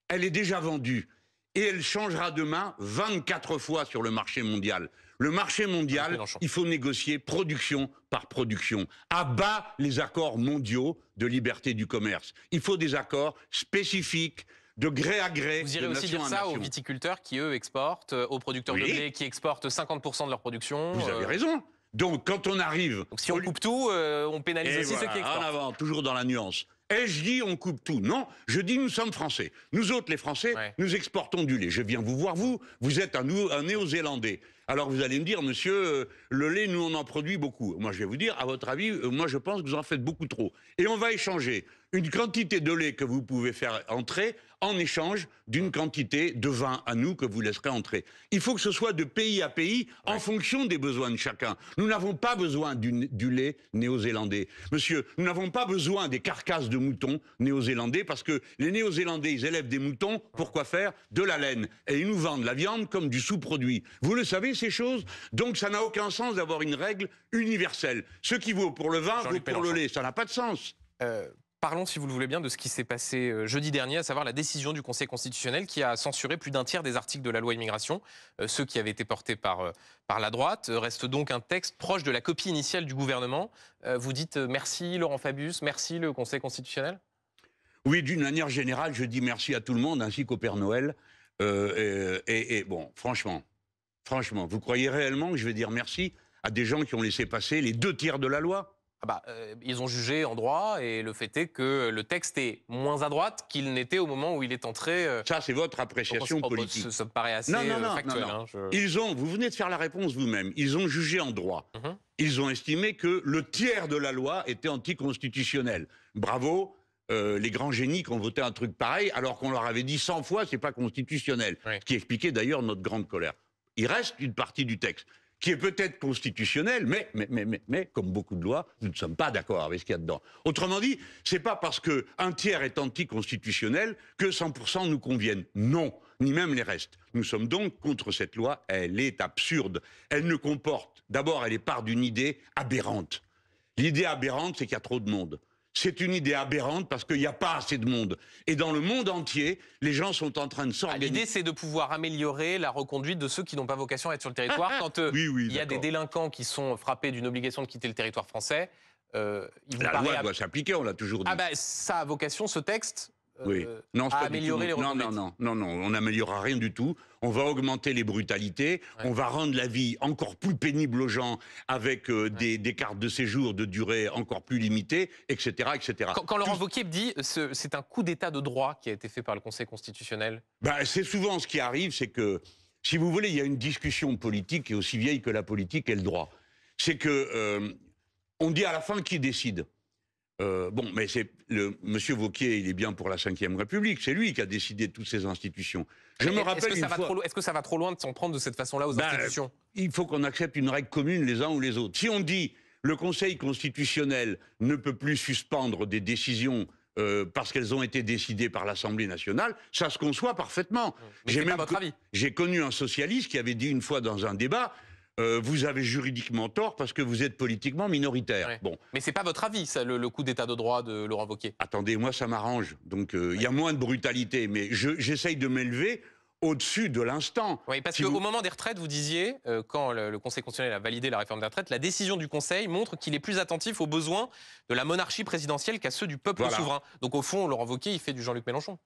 elle est déjà vendue et elle changera demain 24 fois sur le marché mondial. Le marché mondial, ah, il faut négocier production par production. À bas les accords mondiaux de liberté du commerce. Il faut des accords spécifiques de gré à gré. Vous irez aussi dire ça aux viticulteurs qui, eux, exportent, euh, aux producteurs de blé qui exportent 50% de leur production. Vous avez euh. raison. Donc, quand on arrive. Donc, si on coupe tout, euh, on pénalise aussi ceux qui exportent. En avant, toujours dans la nuance. Ai-je dis, on coupe tout Non, je dis nous sommes français. Nous autres, les Français, nous exportons du lait. Je viens vous voir, vous, vous êtes un, un néo-zélandais. Alors vous allez me dire, monsieur, euh, le lait, nous, on en produit beaucoup. Moi, je vais vous dire, à votre avis, euh, moi, je pense que vous en faites beaucoup trop. Et on va échanger une quantité de lait que vous pouvez faire entrer en échange d'une quantité de vin à nous que vous laisserez entrer. Il faut que ce soit de pays à pays en fonction des besoins de chacun. Nous n'avons pas besoin du, lait néo-zélandais. Monsieur, nous n'avons pas besoin des carcasses de moutons néo-zélandais parce que les néo-zélandais, ils élèvent des moutons pour quoi faire De la laine. Et ils nous vendent la viande comme du sous-produit. Vous le savez, ces choses Donc ça n'a aucun sens d'avoir une règle universelle. Ce qui vaut pour le vin vaut pour le lait. Ça n'a pas de sens. Euh, Parlons, si vous le voulez bien, de ce qui s'est passé euh, jeudi dernier, à savoir la décision du Conseil constitutionnel qui a censuré plus d'un tiers des articles de la loi immigration, euh, ceux qui avaient été portés par, euh, par la droite. Reste donc un texte proche de la copie initiale du gouvernement. vous dites merci Laurent Fabius, merci le Conseil constitutionnel Oui, d'une manière générale, je dis merci à tout le monde, ainsi qu'au Père Noël. et, bon, franchement, franchement, vous croyez réellement que je vais dire merci à des gens qui ont laissé passer les deux tiers de la loi ah bah, euh, ils ont jugé en droit et le fait est que le texte est moins à droite qu'il n'était au moment où il est entré. Euh, ça, c'est votre appréciation politique. Ça, paraît assez non, non, euh, non, hein, Ils ont, vous venez de faire la réponse vous-même, ils ont jugé en droit. Mhm. Ils ont estimé que le tiers de la loi était anticonstitutionnel. Bravo, les grands génies qui ont voté un truc pareil, alors qu'on leur avait dit 100 fois, c'est pas constitutionnel. Ce qui expliquait d'ailleurs notre grande colère. Il reste une partie du texte qui est peut-être constitutionnel, mais, mais, comme beaucoup de lois, nous ne sommes pas d'accord avec ce qu'il y a dedans. Autrement dit, ce c'est pas parce que un tiers est anticonstitutionnel que 100% nous conviennent. Non, ni même les restes. Nous sommes donc contre cette loi. Elle est absurde. Elle ne comporte, d'abord, elle est part d'une idée aberrante. L'idée aberrante, c'est qu'il y a trop de monde c'est une idée aberrante parce qu'il n'y a pas assez de monde. Et dans le monde entier, les gens sont en train de ah, s'organiser. L'idée, c'est de pouvoir améliorer la reconduite de ceux qui n'ont pas vocation à être sur le territoire. *laughs* Quand euh, il y a des délinquants qui sont frappés d'une obligation de quitter le territoire français, euh, il la loi doit s'appliquer, on l'a toujours ah dit. Ah ça a vocation, ce texte, oui. Euh, non, améliorer non, non, non, non, on n'améliorera rien du tout. On va augmenter les brutalités, on va rendre la vie encore plus pénible aux gens avec euh, des, cartes de séjour de durée encore plus limitée, etc. etc. Quand, quand Laurent Wauquiez dit c'est un coup d'état de droit qui a été fait par le Conseil constitutionnel bah, C'est souvent ce qui arrive, c'est que, si vous voulez, il y a une discussion politique qui est aussi vieille que la politique et le droit. C'est que, euh, on dit à la fin qui décide. Euh, bon, mais c'est le Monsieur Vauquier, il est bien pour la Ve République. C'est lui qui a décidé toutes ces institutions. Je me rappelle est-ce que, ça est-ce que ça va trop loin de s'en prendre de cette façon-là aux bah, institutions Il faut qu'on accepte une règle commune les uns ou les autres. Si on dit le Conseil constitutionnel ne peut plus suspendre des décisions euh, parce qu'elles ont été décidées par l'Assemblée nationale, ça se conçoit parfaitement. J'ai même votre avis. j'ai connu un socialiste qui avait dit une fois dans un débat euh, vous avez juridiquement tort parce que vous êtes politiquement minoritaire. Bon. Mais c'est pas votre avis, le, coup d'état de droit de Laurent Wauquiez Attendez, moi, ça m'arrange. Donc, euh, il y a moins de brutalité. Mais j'essaye de m'élever au-dessus de l'instant. Oui, parce qu'au moment des retraites, vous disiez, euh, quand le, Conseil constitutionnel a validé la réforme des retraites, la décision du Conseil montre qu'il est plus attentif aux besoins de la monarchie présidentielle qu'à ceux du peuple souverain. Donc au fond, Laurent Wauquiez, il fait du Jean-Luc Mélenchon.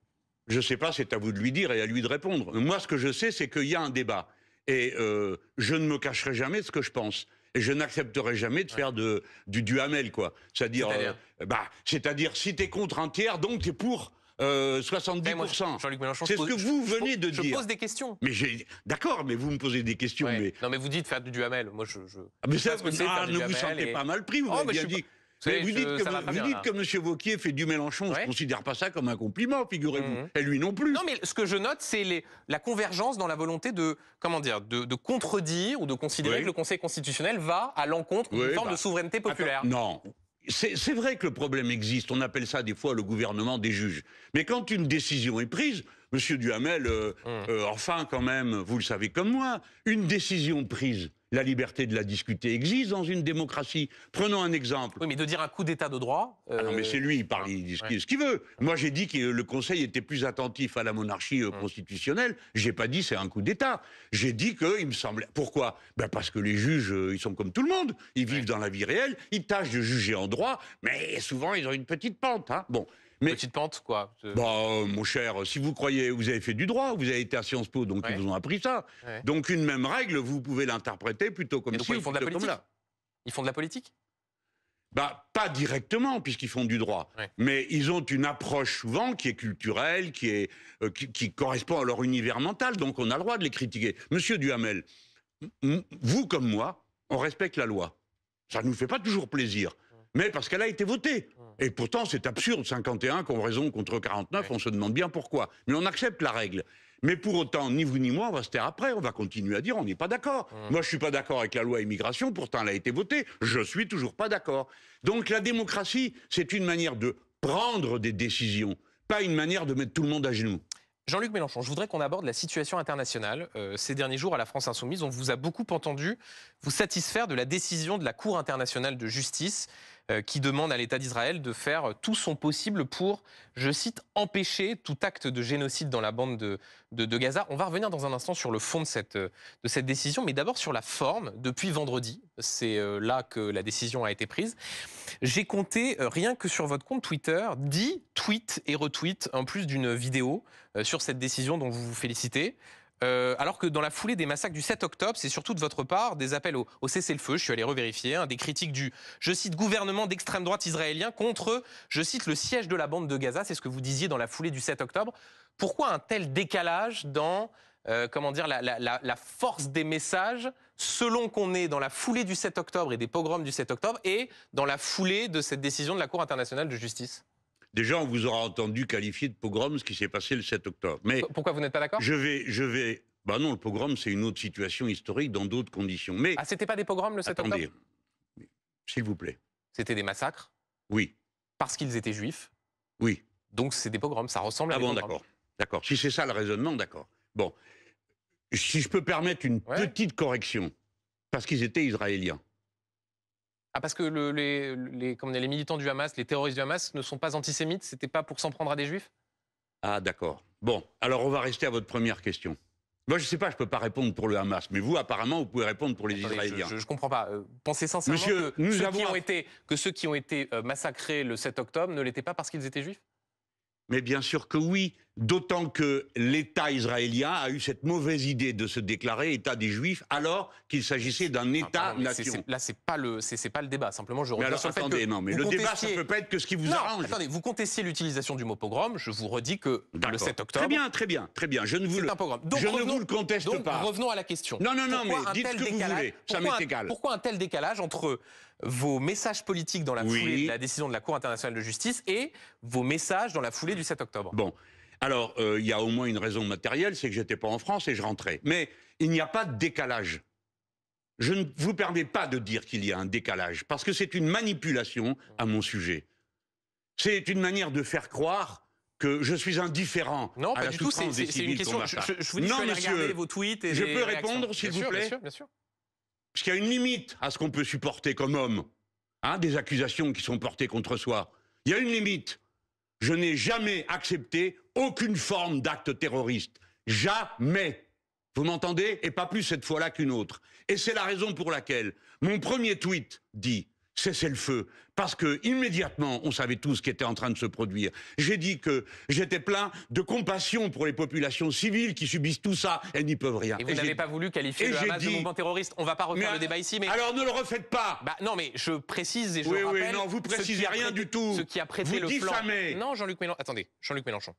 Je ne sais pas, c'est à vous de lui dire et à lui de répondre. Moi, ce que je sais, c'est qu'il y a un débat. Et euh, je ne me cacherai jamais ce que je pense. Et je n'accepterai jamais de faire de, du duhamel, quoi. C'est-à-dire, euh, bah, c'est-à-dire, si t'es contre un tiers, donc t'es pour. 70%. Euh, eh, Jean-Luc Mélenchon, c'est ce que vous venez de je dire. Je pose des questions. Mais j'ai, d'accord, mais vous me posez des questions. Mais... Non, mais vous dites faire du duhamel. Moi, je. Ah, mais ça, c'est, ah, ne vous sentez pas mal pris. Vous oh, bien dit vous, dites que, M. Vauquier fait du Mélenchon, je ne considère pas ça comme un compliment, figurez-vous. Mmh. Et lui non plus. Non, mais ce que je note, c'est la convergence dans la volonté de, comment dire, de, contredire ou de considérer que le Conseil constitutionnel va à l'encontre d'une forme bah, de souveraineté populaire. non. C'est vrai que le problème existe, on appelle ça des fois le gouvernement des juges. Mais quand une décision est prise, Monsieur Duhamel, euh, mmh. euh, enfin quand même, vous le savez comme moi, une décision prise, la liberté de la discuter existe dans une démocratie. Prenons un exemple. Oui, mais de dire un coup d'état de droit. Ah non, mais euh, c'est lui, il parle, il dit ce qu'il veut. Moi, j'ai dit que le Conseil était plus attentif à la monarchie euh, mm. constitutionnelle. J'ai pas dit c'est un coup d'état. J'ai dit qu'il me semblait. Pourquoi ben, Parce que les juges, euh, ils sont comme tout le monde. Ils vivent dans la vie réelle. Ils tâchent de juger en droit, mais souvent, ils ont une petite pente. Hein. Bon. Petite pente, quoi. Bah, euh, mon cher, si vous croyez, vous avez fait du droit, vous avez été à Sciences Po, donc ils vous ont appris ça. Donc une même règle, vous pouvez l'interpréter plutôt comme donc, ils font de la comme Ils font de la politique bah, pas directement, puisqu'ils font du droit. Mais ils ont une approche souvent qui est culturelle, qui, est, euh, qui, qui, correspond à leur univers mental, donc on a le droit de les critiquer. Monsieur Duhamel, vous comme moi, on respecte la loi. Ça ne nous fait pas toujours plaisir mais parce qu'elle a été votée. Et pourtant, c'est absurde, 51 raison contre 49, on se demande bien pourquoi. Mais on accepte la règle. Mais pour autant, ni vous ni moi, on va se taire après. On va continuer à dire on n'est pas d'accord. Moi, je suis pas d'accord avec la loi immigration. Pourtant, elle a été votée. Je suis toujours pas d'accord. Donc, la démocratie, c'est une manière de prendre des décisions, pas une manière de mettre tout le monde à genoux. Jean-Luc Mélenchon, je voudrais qu'on aborde la situation internationale. Euh, ces derniers jours, à la France Insoumise, on vous a beaucoup entendu vous satisfaire de la décision de la Cour internationale de justice euh, qui demande à l'État d'Israël de faire tout son possible pour, je cite, empêcher tout acte de génocide dans la bande de, de, Gaza. On va revenir dans un instant sur le fond de cette, euh, de cette décision, mais d'abord sur la forme. Depuis vendredi, c'est euh, là que la décision a été prise. J'ai compté, rien que sur votre compte Twitter, 10 tweets et retweets, en plus d'une vidéo sur cette décision dont vous vous félicitez. Euh, alors que dans la foulée des massacres du 7 octobre, c'est surtout de votre part des appels au, cessez-le-feu, je suis allé revérifier, hein, des critiques du, je cite, gouvernement d'extrême droite israélien contre, je cite, le siège de la bande de Gaza, c'est ce que vous disiez dans la foulée du 7 octobre. Pourquoi un tel décalage dans euh, comment dire, la, la, force des messages selon qu'on est dans la foulée du 7 octobre et des pogroms du 7 octobre et dans la foulée de cette décision de la Cour internationale de justice Déjà, on vous aura entendu qualifier de pogrom ce qui s'est passé le 7 octobre. Mais Pourquoi vous n'êtes pas d'accord je vais, je vais. Ben non, le pogrom, c'est une autre situation historique dans d'autres conditions. Mais ah, c'était pas des pogroms le 7 octobre S'il vous plaît. C'était des massacres Oui. Parce qu'ils étaient juifs Oui. Donc c'est des pogroms, ça ressemble à ah des bon, d'accord. D'accord. Si c'est ça le raisonnement, d'accord. Bon. Si je peux permettre une petite correction, parce qu'ils étaient israéliens. Ah, parce que les, comme les militants du Hamas, les terroristes du Hamas ne sont pas antisémites, c'était pas pour s'en prendre à des juifs Ah, d'accord. Bon, alors on va rester à votre première question. Moi, je ne sais pas, je ne peux pas répondre pour le Hamas, mais vous, apparemment, vous pouvez répondre pour les Israéliens. Je ne comprends pas. Euh, pensez sincèrement Monsieur, nous avons... été, que ceux qui ont été euh, massacrés le 7 octobre ne l'étaient pas parce qu'ils étaient juifs Mais bien sûr que oui. D'autant que l'État israélien a eu cette mauvaise idée de se déclarer État des Juifs alors qu'il s'agissait d'un ah, État-nation. Là, c'est pas le, c'est pas le débat. Simplement, je reviens alors, sur attendez, non, mais le débat, ça peut pas être que ce qui vous non, Attendez, vous contestiez l'utilisation du mot pogrom. Je vous redis que le 7 octobre. Très bien, très bien, très bien. Je ne vous le, un pogrom. Donc, revenons, le donc, Revenons à la question. Non, non, non, mais dites ce que vous voulez. Ça m'est égal. Pourquoi un tel décalage entre vos messages politiques dans la foulée de la décision de la Cour internationale de justice et vos messages dans la foulée du 7 octobre Bon. Alors, euh, il y a au moins une raison matérielle, c'est que j'étais pas en France et je rentrais. Mais il n'y a pas de décalage. Je ne vous permets pas de dire qu'il y a un décalage, parce que c'est une manipulation à mon sujet. C'est une manière de faire croire que je suis indifférent non, à du tout, une question, je, vous dis, non, et Je peux répondre, s'il vous plaît bien sûr, bien sûr. Parce qu'il y a une limite à ce qu'on peut supporter comme homme, hein, des accusations qui sont portées contre soi. Il y a une limite. Je n'ai jamais accepté aucune forme d'acte terroriste. Jamais. Vous m'entendez Et pas plus cette fois-là qu'une autre. Et c'est la raison pour laquelle mon premier tweet dit cessez le feu. Parce que immédiatement, on savait tout ce qui était en train de se produire. J'ai dit que j'étais plein de compassion pour les populations civiles qui subissent tout ça. Elles n'y peuvent rien. Et vous n'avez pas voulu qualifier le Hamas de mouvement terroriste. On ne va pas refaire le débat ici, mais... Alors ne le refaites pas bah, Non, mais je précise et je rappelle... Oui, non, vous précisez rien du tout. Ce qui a prêté vous le diffamez. Non, Jean-Luc Mélenchon... Attendez, Jean-Luc Mélenchon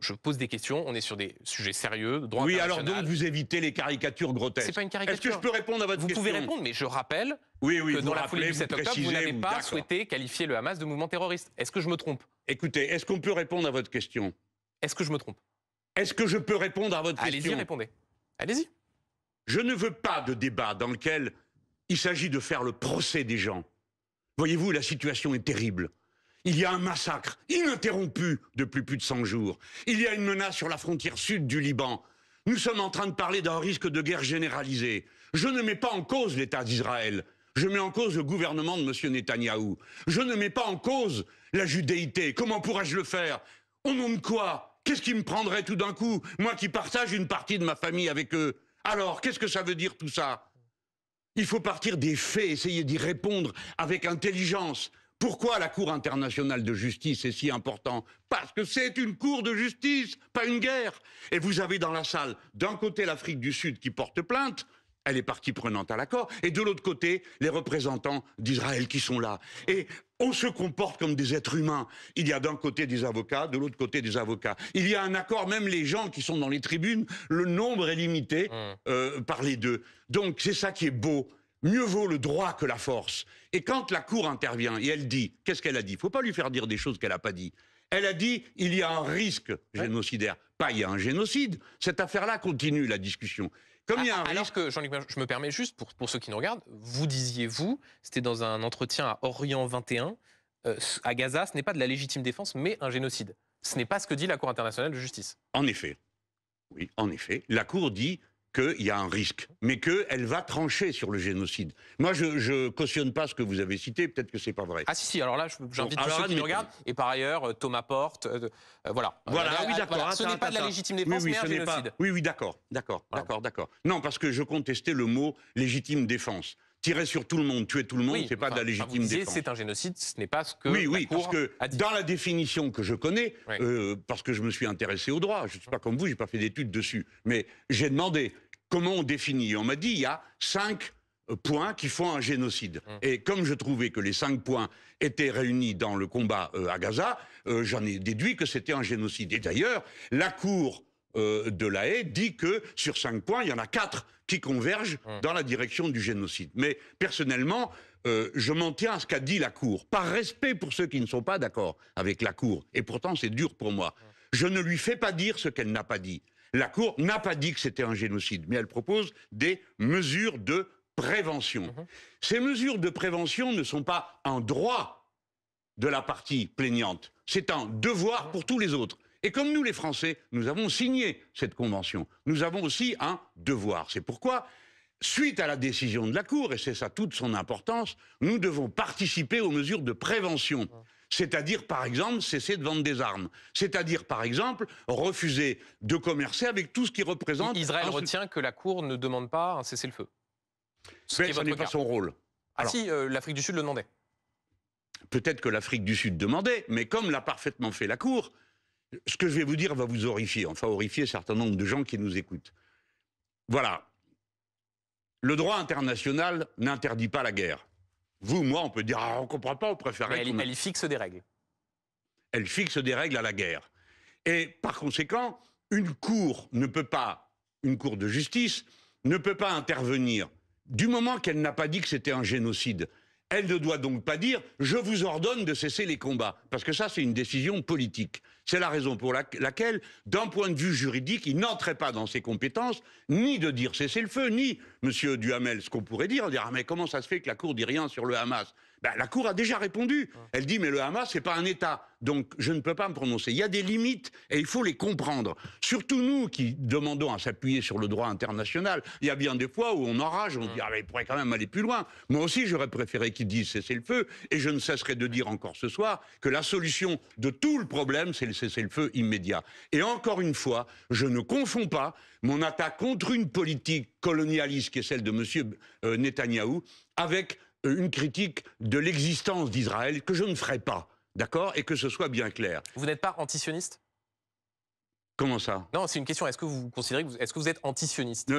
je pose des questions, on est sur des sujets sérieux, Oui, alors donc vous évitez les caricatures grotesques. C'est pas une caricature. Est-ce que je peux répondre à votre question Vous pouvez répondre, mais je rappelle que dans la foulée du 7 octobre, vous n'avez pas souhaité qualifier le Hamas de mouvement terroriste. Est-ce que je me trompe Écoutez, est-ce qu'on peut répondre à votre question Est-ce que je me trompe Est-ce que je peux répondre à votre question Allez-y, répondez. Allez-y. Je ne veux pas de débat dans lequel il s'agit de faire le procès des gens. Voyez-vous, la situation est terrible. Il y a un massacre ininterrompu depuis plus de 100 jours. Il y a une menace sur la frontière sud du Liban. Nous sommes en train de parler d'un risque de guerre généralisée. Je ne mets pas en cause l'État d'Israël. Je mets en cause le gouvernement de M. Netanyahou. Je ne mets pas en cause la judéité. Comment pourrais-je le faire Au nom de quoi Qu'est-ce qui me prendrait tout d'un coup Moi qui partage une partie de ma famille avec eux. Alors, qu'est-ce que ça veut dire tout ça Il faut partir des faits, essayer d'y répondre avec intelligence. Pourquoi la Cour internationale de justice est si importante Parce que c'est une Cour de justice, pas une guerre. Et vous avez dans la salle, d'un côté l'Afrique du Sud qui porte plainte, elle est partie prenante à l'accord, et de l'autre côté, les représentants d'Israël qui sont là. Et on se comporte comme des êtres humains. Il y a d'un côté des avocats, de l'autre côté des avocats. Il y a un accord, même les gens qui sont dans les tribunes, le nombre est limité mmh. euh, par les deux. Donc c'est ça qui est beau. Mieux vaut le droit que la force. Et quand la Cour intervient et elle dit, qu'est-ce qu'elle a dit Il ne faut pas lui faire dire des choses qu'elle n'a pas dit. Elle a dit, il y a un risque génocidaire. Pas, il y a un génocide. Cette affaire-là continue la discussion. Comme ah, Jean-Luc, je me permets juste, pour, pour ceux qui nous regardent, vous disiez, vous, c'était dans un entretien à Orient 21, euh, à Gaza, ce n'est pas de la légitime défense, mais un génocide. Ce n'est pas ce que dit la Cour internationale de justice. En effet. Oui, en effet. La Cour dit, qu'il y a un risque, mais qu'elle va trancher sur le génocide. Moi, je cautionne pas ce que vous avez cité, peut-être que c'est pas vrai. Ah si, si, alors là, j'invite tous ceux qui et par ailleurs, euh, Thomas Porte, euh, euh, voilà. Voilà, ah oui, d'accord. Ce n'est pas de la légitime défense, oui, oui, un génocide. Oui, oui, d'accord, d'accord, d'accord, d'accord. Non, parce que je contestais le mot légitime défense tirer sur tout le monde, tuer tout le monde, c'est pas de la légitime disiez, défense. C'est un génocide, ce n'est pas ce que. Oui, oui, parce que dans la définition que je connais, parce que je me suis intéressé au droit, je ne suis pas comme vous, j'ai pas fait d'études dessus, mais j'ai demandé comment on définit. on m'a dit, il y a cinq points qui font un génocide. Hum. Et comme je trouvais que les cinq points étaient réunis dans le combat euh, à Gaza, euh, j'en ai déduit que c'était un génocide. Et d'ailleurs, la Cour euh, de la dit que sur cinq points, il y en a quatre qui convergent hum. dans la direction du génocide. Mais personnellement, je m'en tiens à ce qu'a dit la Cour, par respect pour ceux qui ne sont pas d'accord avec la Cour. Et pourtant, c'est dur pour moi. Hum. Je ne lui fais pas dire ce qu'elle n'a pas dit. La Cour n'a pas dit que c'était un génocide, mais elle propose des mesures de prévention. Mhm. Ces mesures de prévention ne sont pas un droit de la partie plaignante, c'est un devoir pour tous les autres. Et comme nous, les Français, nous avons signé cette convention, nous avons aussi un devoir. C'est pourquoi, suite à la décision de la Cour, et c'est ça toute son importance, nous devons participer aux mesures de prévention. Mhm. C'est-à-dire, par exemple, cesser de vendre des armes. C'est-à-dire, par exemple, refuser de commercer avec tout ce qui représente... Israël retient que la Cour ne demande pas un cessez-le-feu. Ce n'est pas son rôle. ah si, euh, l'Afrique du Sud le demandait. Peut-être que l'Afrique du Sud demandait, mais comme l'a parfaitement fait la Cour, ce que je vais vous dire va vous horrifier, enfin horrifier un certain nombre de gens qui nous écoutent. Voilà. Le droit international n'interdit pas la guerre. Vous moi, on peut dire ah, on ne comprend pas, on préfère Elle, elle, fixe des règles. Elle fixe des règles à la guerre. Et par conséquent, une cour ne peut pas, une cour de justice, ne peut pas intervenir du moment qu'elle n'a pas dit que c'était un génocide. Elle ne doit donc pas dire je vous ordonne de cesser les combats, parce que ça, c'est une décision politique. C'est la raison pour laquelle, d'un point de vue juridique, il n'entrait pas dans ses compétences ni de dire cessez le feu, ni, M. Duhamel, ce qu'on pourrait dire, dire ah, mais comment ça se fait que la Cour dit rien sur le Hamas bah, la Cour a déjà répondu. Elle dit, mais le Hamas, c'est pas un État. Donc, je ne peux pas me prononcer. Il y a des limites et il faut les comprendre. Surtout nous qui demandons à s'appuyer sur le droit international. Il y a bien des fois où on enrage, on dit, ah, il pourrait quand même aller plus loin. Moi aussi, j'aurais préféré qu'ils disent cessez le feu. Et je ne cesserai de dire encore ce soir que la solution de tout le problème, c'est le cessez le feu immédiat. Et encore une fois, je ne confonds pas mon attaque contre une politique colonialiste qui est celle de M. Netanyahou avec euh, une critique de l'existence d'Israël que je ne ferai pas. D'accord Et que ce soit bien clair. Vous n'êtes pas antisioniste Comment ça Non, c'est une question. Est-ce que vous considérez que vous, est-ce que vous êtes antisioniste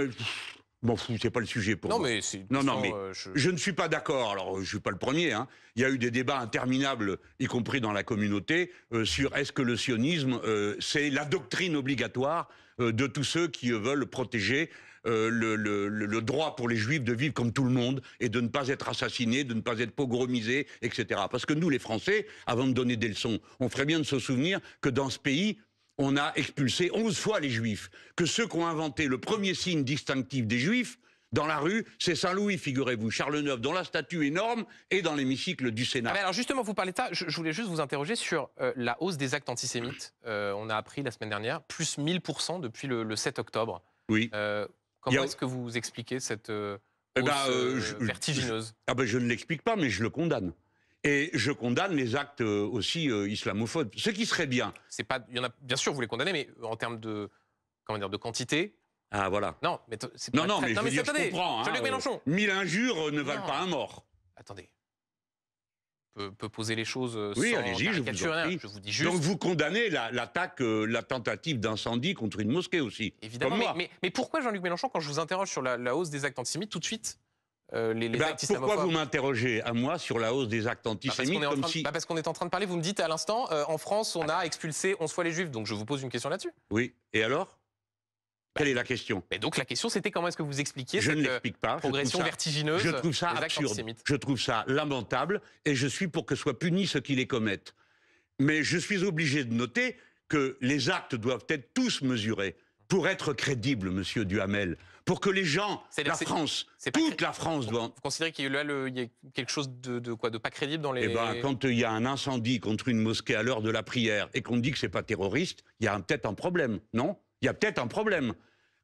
Bon, euh, c'est pas le sujet pour non, moi. Mais non, non, mais euh, je... ne suis pas d'accord. Alors, je suis pas le premier. Hein. Il y a eu des débats interminables, y compris dans la communauté, sur est-ce que le sionisme, c'est la doctrine obligatoire euh, de tous ceux qui euh, veulent protéger euh, le, le, droit pour les juifs de vivre comme tout le monde et de ne pas être assassinés, de ne pas être pogromisés, etc. Parce que nous, les Français, avant de donner des leçons, on ferait bien de se souvenir que dans ce pays, on a expulsé 11 fois les juifs, que ceux qui ont inventé le premier signe distinctif des juifs, dans la rue, c'est Saint-Louis, figurez-vous, Charles IX, dont la statue énorme et dans l'hémicycle du Sénat. Ah, alors justement, vous parlez de ça, je, voulais juste vous interroger sur euh, la hausse des actes antisémites. Euh, on a appris la semaine dernière, plus 1000% depuis le, 7 octobre. Oui. Euh, comment est-ce que vous expliquez cette eh hausse ben, vertigineuse je, ah ben Je ne l'explique pas, mais je le condamne. Et je condamne les actes aussi islamophobes. Ce qui serait bien. C'est pas, y en a, bien sûr, vous les condamnez, mais en termes de, comment dire, de quantité, ah voilà. Non, mais c'est non, non, mais, non, je, comprends. Hein, Jean-Luc euh, Mélenchon. mille injures ne valent pas un mort. Attendez. Peut, peut poser les choses euh, oui, sans je vous, hein, je vous dis juste. Donc vous condamnez l'attaque, euh, la, tentative d'incendie contre une mosquée aussi. Évidemment. Mais, mais, pourquoi Jean-Luc Mélenchon, quand je vous interroge sur la, hausse des actes antisémites, tout de suite les, les eh ben, pourquoi vous m'interrogez à moi sur la hausse des actes bah, antisémites bah, parce qu'on est, en train de parler, vous me dites à l'instant, en France, on a expulsé 11 fois les juifs, donc je vous pose une question là-dessus. Oui, et alors quelle est la question Et donc la question, c'était comment est-ce que vous expliquiez cette euh, pas. progression vertigineuse Je trouve ça absurde. Je trouve ça lamentable et je suis pour que soient punis ceux qui les commettent. Mais je suis obligé de noter que les actes doivent être tous mesurés pour être crédibles, Monsieur Duhamel, pour que les gens, la France, toute la France doit. Vous considérez qu'il y, a quelque chose de, quoi, de pas crédible dans les. Eh bien quand euh, il y a un incendie contre une mosquée à l'heure de la prière et qu'on dit que c'est pas terroriste, il y a peut-être un problème, non il y a peut-être un problème.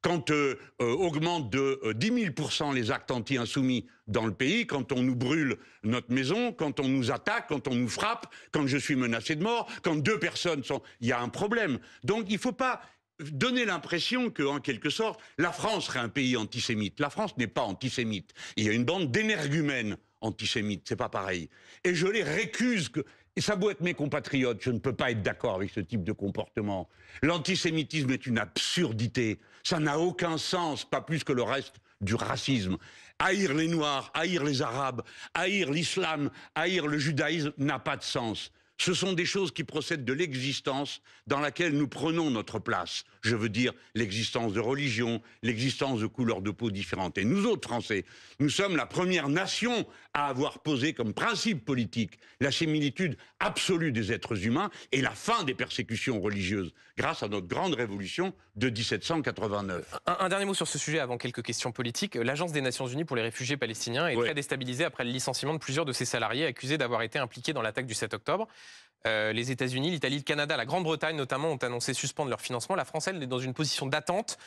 Quand euh, euh, augmente de 10 euh, 000 les actes anti-insoumis dans le pays, quand on nous brûle notre maison, quand on nous attaque, quand on nous frappe, quand je suis menacé de mort, quand deux personnes sont... Il y a un problème. Donc il ne faut pas donner l'impression que, en quelque sorte, la France serait un pays antisémite. La France n'est pas antisémite. Il y a une bande d'énergumènes antisémites, c'est pas pareil. Et je les récuse et ça vaut être mes compatriotes, je ne peux pas être d'accord avec ce type de comportement. L'antisémitisme est une absurdité. Ça n'a aucun sens, pas plus que le reste du racisme. Haïr les Noirs, haïr les Arabes, haïr l'islam, haïr le judaïsme n'a pas de sens. Ce sont des choses qui procèdent de l'existence dans laquelle nous prenons notre place. Je veux dire l'existence de religion, l'existence de couleurs de peau différentes. Et nous autres Français, nous sommes la première nation à avoir posé comme principe politique la similitude absolue des êtres humains et la fin des persécutions religieuses grâce à notre grande révolution de 1789. Un, dernier mot sur ce sujet avant quelques questions politiques. L'Agence des Nations Unies pour les réfugiés palestiniens est très déstabilisée après le licenciement de plusieurs de ses salariés accusés d'avoir été impliqués dans l'attaque du 7 octobre. Euh, les États-Unis, l'Italie, le Canada, la Grande-Bretagne notamment ont annoncé suspendre leur financement. La France, elle, est dans une position d'attente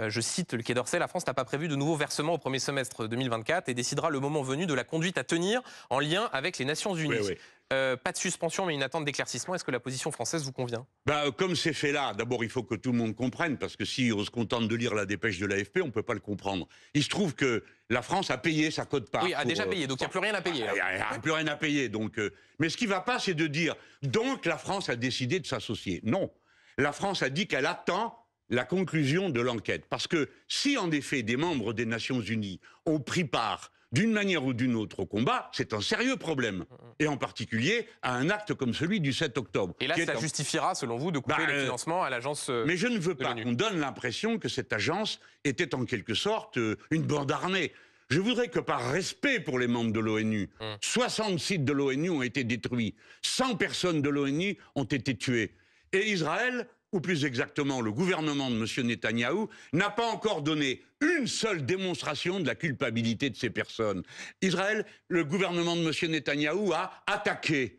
euh, je cite le Quai d'Orsay, la France n'a pas prévu de nouveaux versements au premier semestre 2024 et décidera le moment venu de la conduite à tenir en lien avec les Nations Unies. Euh, pas de suspension, mais une attente d'éclaircissement. Est-ce que la position française vous convient bah, euh, Comme c'est fait là, d'abord, il faut que tout le monde comprenne, parce que si on se contente de lire la dépêche de l'AFP, on ne peut pas le comprendre. Il se trouve que la France a payé sa cote part. Oui, a déjà payé, donc il n'y a plus rien à payer. Ah, hein. Il n'y a, plus rien à payer. Donc, mais ce qui ne va pas, c'est de dire donc la France a décidé de s'associer. Non. La France a dit qu'elle attend la conclusion de l'enquête. Parce que si en effet des membres des Nations Unies ont pris part d'une manière ou d'une autre au combat, c'est un sérieux problème. Et en particulier à un acte comme celui du 7 octobre. Et là, ça justifiera, selon vous, de couper bah, le euh, financement à l'agence. Euh, mais je ne veux pas qu'on donne l'impression que cette agence était en quelque sorte euh, une bande armée. Je voudrais que par respect pour les membres de l'ONU, 60 hum. sites de l'ONU ont été détruits, 100 personnes de l'ONU ont été tuées. Et Israël ou plus exactement le gouvernement de M. Netanyahou, n'a pas encore donné une seule démonstration de la culpabilité de ces personnes. Israël, le gouvernement de M. Netanyahou a attaqué.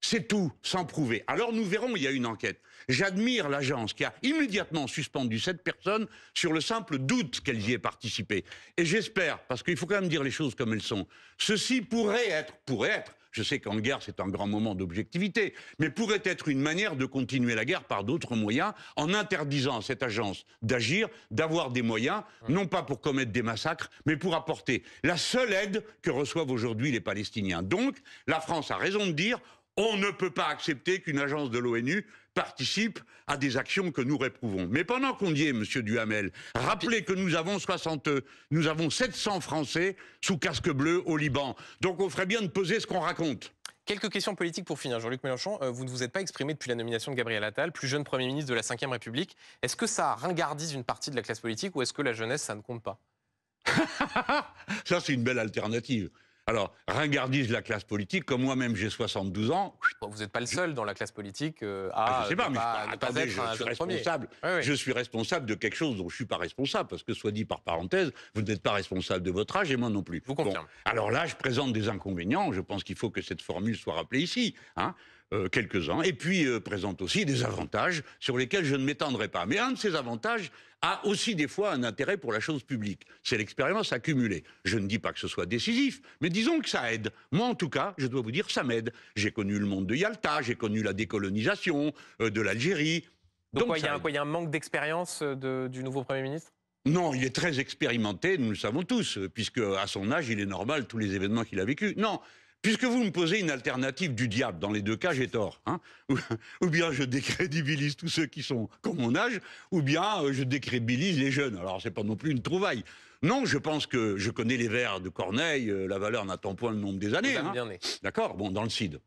C'est tout, sans prouver. Alors nous verrons, il y a une enquête. J'admire l'agence qui a immédiatement suspendu cette personne sur le simple doute qu'elle y ait participé. Et j'espère, parce qu'il faut quand même dire les choses comme elles sont, ceci pourrait être, pourrait être, je sais qu'en guerre, c'est un grand moment d'objectivité, mais pourrait être une manière de continuer la guerre par d'autres moyens, en interdisant à cette agence d'agir, d'avoir des moyens, non pas pour commettre des massacres, mais pour apporter la seule aide que reçoivent aujourd'hui les Palestiniens. Donc, la France a raison de dire on ne peut pas accepter qu'une agence de l'ONU participe à des actions que nous réprouvons. Mais pendant qu'on y est, Monsieur Duhamel, rappelez que nous avons 60, nous avons 700 Français sous casque bleu au Liban. Donc on ferait bien de peser ce qu'on raconte. Quelques questions politiques pour finir. Jean-Luc Mélenchon, euh, vous ne vous êtes pas exprimé depuis la nomination de Gabriel Attal, plus jeune Premier ministre de la Ve République. Est-ce que ça ringardise une partie de la classe politique ou est-ce que la jeunesse, ça ne compte pas *laughs* Ça, c'est une belle alternative. Alors, ringardise la classe politique, comme moi-même j'ai 72 ans. vous n'êtes pas le seul dans la classe politique euh, ah, à. je sais pas, mais pas, je, suis responsable. Je suis responsable de quelque chose dont je ne suis pas responsable, parce que, soit dit par parenthèse, vous n'êtes pas responsable de votre âge et moi non plus. Vous confirmez. – alors là, je présente des inconvénients. Je pense qu'il faut que cette formule soit rappelée ici. Hein, euh, quelques-uns, et puis euh, présente aussi des avantages sur lesquels je ne m'étendrai pas. Mais un de ces avantages, a aussi des fois un intérêt pour la chose publique. C'est l'expérience accumulée. Je ne dis pas que ce soit décisif, mais disons que ça aide. Moi, en tout cas, je dois vous dire, ça m'aide. J'ai connu le monde de Yalta, j'ai connu la décolonisation euh, de l'Algérie. Donc, il y, a un manque d'expérience euh, du nouveau Premier ministre non, il est très expérimenté, nous le savons tous, euh, puisque à son âge, il est normal tous les événements qu'il a vécus. Non, Puisque vous me posez une alternative du diable, dans les deux cas, j'ai tort. Hein. ou, bien je décrédibilise tous ceux qui sont comme mon âge, ou bien euh, je décrédibilise les jeunes. Alors, c'est pas non plus une trouvaille. Non, je pense que je connais les vers de Corneille, euh, la valeur n'attend point le nombre des années. Hein. D'accord Bon, dans le CID.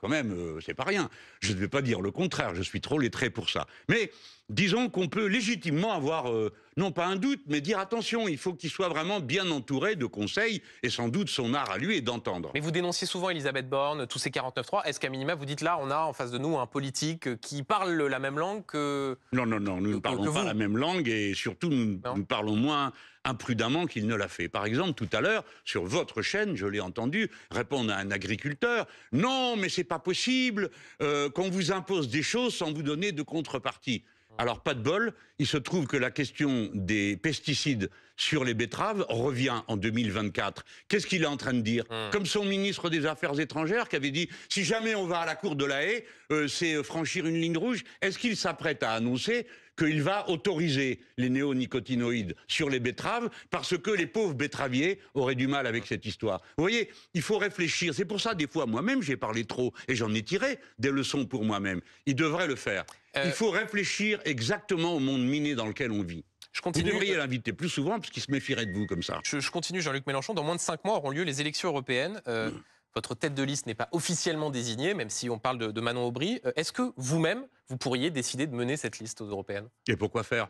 quand même, euh, c'est pas rien. Je ne vais pas dire le contraire, je suis trop lettré pour ça. Mais disons qu'on peut légitimement avoir, euh, non pas un doute, mais dire attention, il faut qu'il soit vraiment bien entouré de conseils, et sans doute son art à lui est d'entendre. Mais vous dénoncez souvent Elisabeth Borne, tous ces 49.3, est-ce qu'à minima vous dites là, on a en face de nous un politique qui parle la même langue que... Non, non, non, nous ne parlons pas la même langue, et surtout nous, nous parlons moins imprudemment qu'il ne l'a fait. Par exemple, tout à l'heure, sur votre chaîne, je l'ai entendu répondre à un agriculteur Non, mais c'est pas possible euh, qu'on vous impose des choses sans vous donner de contrepartie. Alors, pas de bol, il se trouve que la question des pesticides sur les betteraves revient en 2024. Qu'est-ce qu'il est en train de dire hmm. Comme son ministre des Affaires étrangères qui avait dit si jamais on va à la cour de la haie, euh, c'est euh, franchir une ligne rouge, est-ce qu'il s'apprête à annoncer qu'il va autoriser les néonicotinoïdes sur les betteraves parce que les pauvres betteraviers auraient du mal avec cette histoire. Vous voyez, il faut réfléchir. C'est pour ça, des fois, moi-même, j'ai parlé trop et j'en ai tiré des leçons pour moi-même. Il devrait le faire. Euh, il faut réfléchir exactement au monde miné dans lequel on vit. Je Vous devriez l'inviter plus souvent parce qu'il se méfierait de vous comme ça. Je, continue, Jean-Luc Mélenchon. Dans moins de cinq mois auront lieu les élections européennes. Euh, mmh votre tête de liste n'est pas officiellement désignée, même si on parle de, Manon Aubry, euh, est-ce que vous-même, vous pourriez décider de mener cette liste aux européennes Et pourquoi faire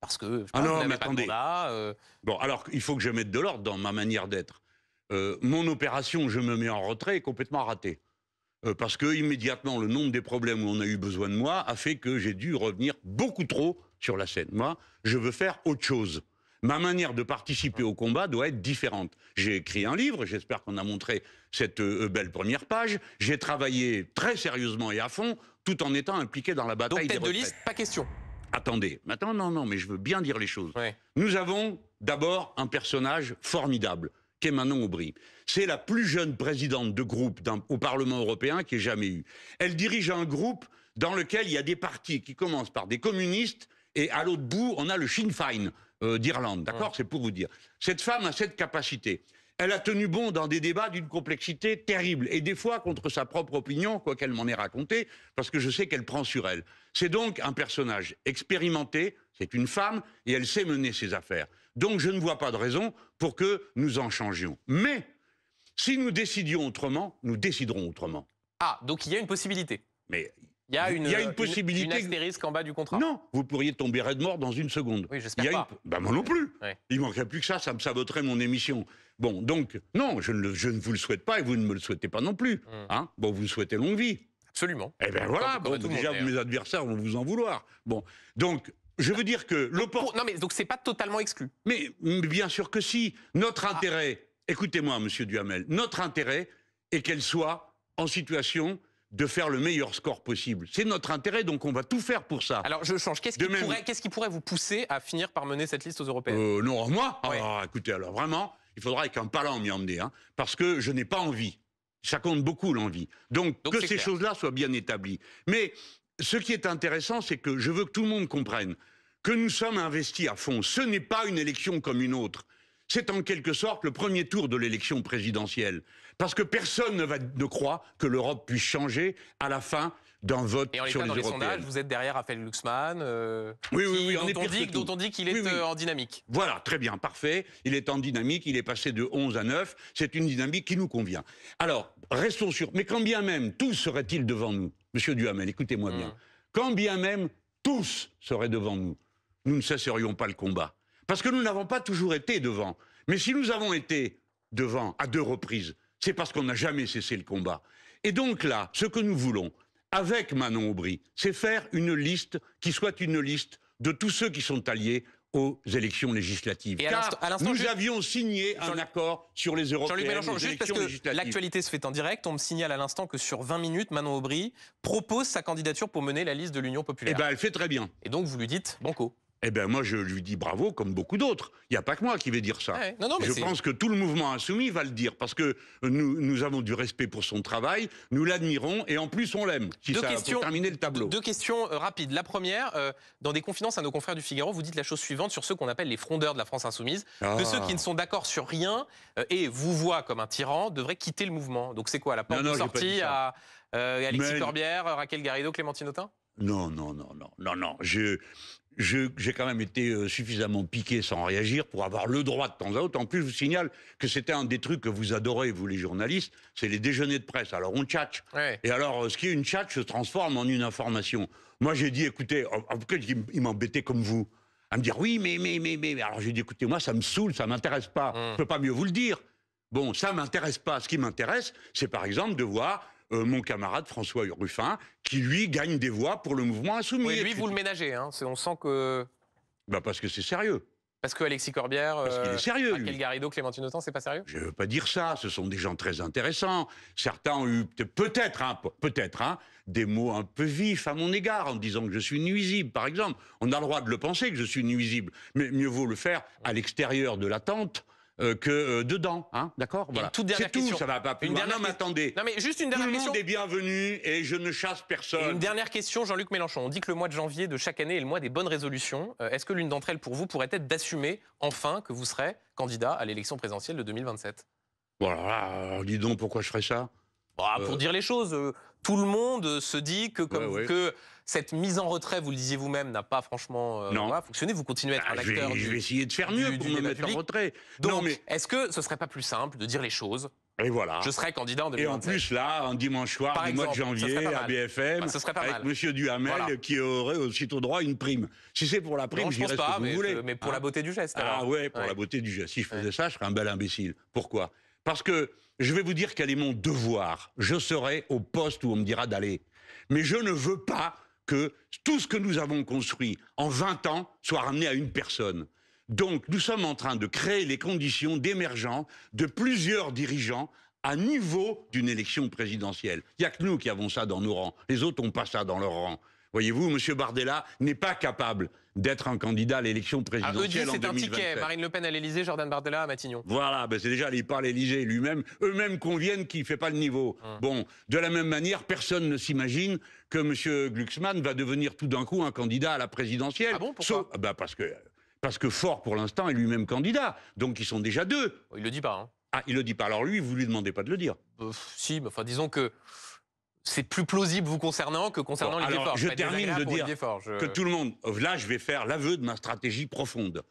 Parce que je ah non, mais attendez. Euh. Bon, alors il faut que je mette de l'ordre dans ma manière d'être. Euh, mon opération, je me mets en retrait, est complètement ratée. parce que immédiatement, le nombre des problèmes où on a eu besoin de moi a fait que j'ai dû revenir beaucoup trop sur la scène. Moi, je veux faire autre chose ma manière de participer au combat doit être différente. J'ai écrit un livre, j'espère qu'on a montré cette euh, euh, belle première page. J'ai travaillé très sérieusement et à fond, tout en étant impliqué dans la bataille. Donc, tête de liste, pas question. Attendez, maintenant, non, non, mais je veux bien dire les choses. Nous avons d'abord un personnage formidable, qui est Manon Aubry. C'est la plus jeune présidente de groupe au Parlement européen qui ait jamais eu. Elle dirige un groupe dans lequel il y a des partis qui commencent par des communistes et à l'autre bout, on a le Sinn Féin, euh, d'Irlande. D'accord C'est pour vous dire. Cette femme a cette capacité. Elle a tenu bon dans des débats d'une complexité terrible, et des fois contre sa propre opinion, quoi qu'elle m'en ait raconté, parce que je sais qu'elle prend sur elle. C'est donc un personnage expérimenté, c'est une femme, et elle sait mener ses affaires. Donc je ne vois pas de raison pour que nous en changions. Mais si nous décidions autrement, nous déciderons autrement. Ah, donc il y a une possibilité. Mais il y a une, il y a une possibilité. Une, en bas du contrat. Non, vous pourriez tomber raide mort dans une seconde. Oui, j'espère pas. Ben, moi non plus. Il Il manquerait plus que ça, ça me saboterait mon émission. Bon, donc, non, je ne, vous le souhaite pas et vous ne me le souhaitez pas non plus. Hmm. Hein bon, vous souhaitez longue vie. Absolument. Eh bien voilà, bon, déjà, mes adversaires vont vous en vouloir. Bon, donc, je veux dire que l'opposition. Non, mais donc, c'est pas totalement exclu. Mais, bien sûr que si. Notre ah. intérêt, écoutez-moi, monsieur Duhamel, notre intérêt est qu'elle soit en situation de faire le meilleur score possible. C'est notre intérêt, donc on va tout faire pour ça. Alors je change. Qu'est-ce qui, pourrait vous pousser à finir par mener cette liste aux Européennes euh, Non, moi ah, Écoutez, alors vraiment, il faudra qu'un palan m'y emmener, hein, parce que je n'ai pas envie. Ça compte beaucoup l'envie. donc, que ces choses-là soient bien établies. Mais ce qui est intéressant, c'est que je veux que tout le monde comprenne que nous sommes investis à fond. Ce n'est pas une élection comme une autre. C'est en quelque sorte le premier tour de l'élection présidentielle. Parce que personne ne, va, ne croit que l'Europe puisse changer à la fin d'un vote sur les, sondages, vous êtes derrière Raphaël Luxman, euh, oui, oui, oui, dont, on dit, on dit, qu'il est euh, en dynamique. Voilà, très bien, parfait. Il est en dynamique, il est passé de 11 à 9. C'est une dynamique qui nous convient. Alors, restons sûrs. Mais quand bien même tous seraient-ils devant nous, Monsieur Duhamel, écoutez-moi bien. Hmm. Quand bien même tous seraient devant nous, nous ne cesserions pas le combat. Parce que nous n'avons pas toujours été devant. Mais si nous avons été devant à deux reprises, c'est parce qu'on n'a jamais cessé le combat. Et donc là, ce que nous voulons, avec Manon Aubry, c'est faire une liste qui soit une liste de tous ceux qui sont alliés aux élections législatives. Car nous avions signé un accord sur les européennes. Jean-Luc Mélenchon, juste parce que l'actualité se fait en direct, on me signale à l'instant que sur 20 minutes, Manon Aubry propose sa candidature pour mener la liste de l'Union populaire. Eh bien, elle fait très bien. Et donc, vous lui dites banco eh bien moi je lui dis bravo comme beaucoup d'autres. Il n'y a pas que moi qui vais dire ça. je pense que tout le mouvement insoumis va le dire parce que nous, avons du respect pour son travail, nous l'admirons et en plus on l'aime. deux questions, le tableau. Deux questions euh, rapides. La première, euh, dans des confidences à nos confrères du Figaro, vous dites la chose suivante sur ceux qu'on appelle les frondeurs de la France insoumise, que ceux ah. qui ne sont d'accord sur rien euh, et vous voient comme un tyran devraient quitter le mouvement. Donc c'est quoi la porte de sortie à Alexis Corbière, Raquel Garrido, Clémentine Autain non, non, non, non, non, non. Je, j'ai quand même été euh, suffisamment piqué sans réagir pour avoir le droit de temps à autre. En plus, je vous signale que c'était un des trucs que vous adorez, vous les journalistes, c'est les déjeuners de presse. Alors on tchatche. Et alors, euh, ce qui est une tchatche se transforme en une information. Moi, j'ai dit, écoutez, en tout cas, il m'embêtait comme vous. À me dire, oui, mais, mais, mais, mais. Alors j'ai dit, écoutez, moi, ça me saoule, ça m'intéresse pas. Mmh. Je peux pas mieux vous le dire. Bon, ça m'intéresse pas. Ce qui m'intéresse, c'est par exemple de voir euh, mon camarade François Ruffin, qui lui gagne des voix pour le mouvement insoumis. Oui, lui, vous le ménagez. Hein. On sent que. Bah parce que c'est sérieux. Parce que Alexis Corbière, Parce qu'il est euh, sérieux, Raquel Garrido, Clémentine Autant, c'est pas sérieux Je veux pas dire ça. Ce sont des gens très intéressants. Certains ont eu peut-être, hein, peut-être, hein, des mots un peu vifs à mon égard en disant que je suis nuisible, par exemple. On a le droit de le penser que je suis nuisible, mais mieux vaut le faire à l'extérieur de la tente euh, que euh, dedans, hein, d'accord voilà. Toute dernière tout, question. ça va pas plus une Dernière... Non, attendez. Non, mais juste une dernière question. le et je ne chasse personne. une dernière question, Jean-Luc Mélenchon. On dit que le mois de janvier de chaque année est le mois des bonnes résolutions. Euh, est-ce que l'une d'entre elles, pour vous, pourrait être d'assumer enfin que vous serez candidat à l'élection présidentielle de 2027 Voilà, dis donc, pourquoi je ferais ça bah, pour dire les choses, euh, tout le monde euh, se dit que, comme, que cette mise en retrait, vous le disiez vous-même, n'a pas franchement euh, fonctionné. Vous continuez à être ah, un acteur. Je vais, du, je essayer de faire mieux pour me mettre en retrait. Donc, mais... est-ce que ce serait pas plus simple de dire les choses et voilà. Je serais candidat en 2027. Et en plus, là, un dimanche soir du mois de janvier, à BFM, bah, avec M. Duhamel, qui aurait aussitôt droit à une prime. Si c'est pour la prime, je dirais ce que mais, vous voulez. Mais pour hein la beauté du geste. Ah ouais, pour la beauté du geste. Si je faisais ça, je serais un bel imbécile. Pourquoi Parce que je vais vous dire quel est mon devoir. Je serai au poste où on me dira d'aller. Mais je ne veux pas que tout ce que nous avons construit en 20 ans soit ramené à une personne. Donc nous sommes en train de créer les conditions d'émergence de plusieurs dirigeants à niveau d'une élection présidentielle. Il n'y a que nous qui avons ça dans nos rangs. Les autres n'ont pas ça dans leur rang. Voyez-vous, M. Bardella n'est pas capable d'être un candidat à l'élection présidentielle. Ah, c'est un ticket. Marine Le Pen à l'Élysée, Jordan Bardella à Matignon. Voilà, ben c'est déjà, il parle l'Elysée lui-même. Eux-mêmes conviennent qu'il ne fait pas le niveau. Hum. Bon, de la même manière, personne ne s'imagine que M. Glucksmann va devenir tout d'un coup un candidat à la présidentielle. Ah bon, pourquoi ah ben, parce, que, parce que Fort, pour l'instant, est lui-même candidat. Donc ils sont déjà deux. Oh, il le dit pas. Hein. Ah, il le dit pas. Alors lui, vous ne lui demandez pas de le dire. Euh, si, mais enfin, disons que c'est plus plausible vous concernant que concernant les efforts. Je termine de dire que tout le monde. Oh, là, je vais faire l'aveu de ma stratégie profonde.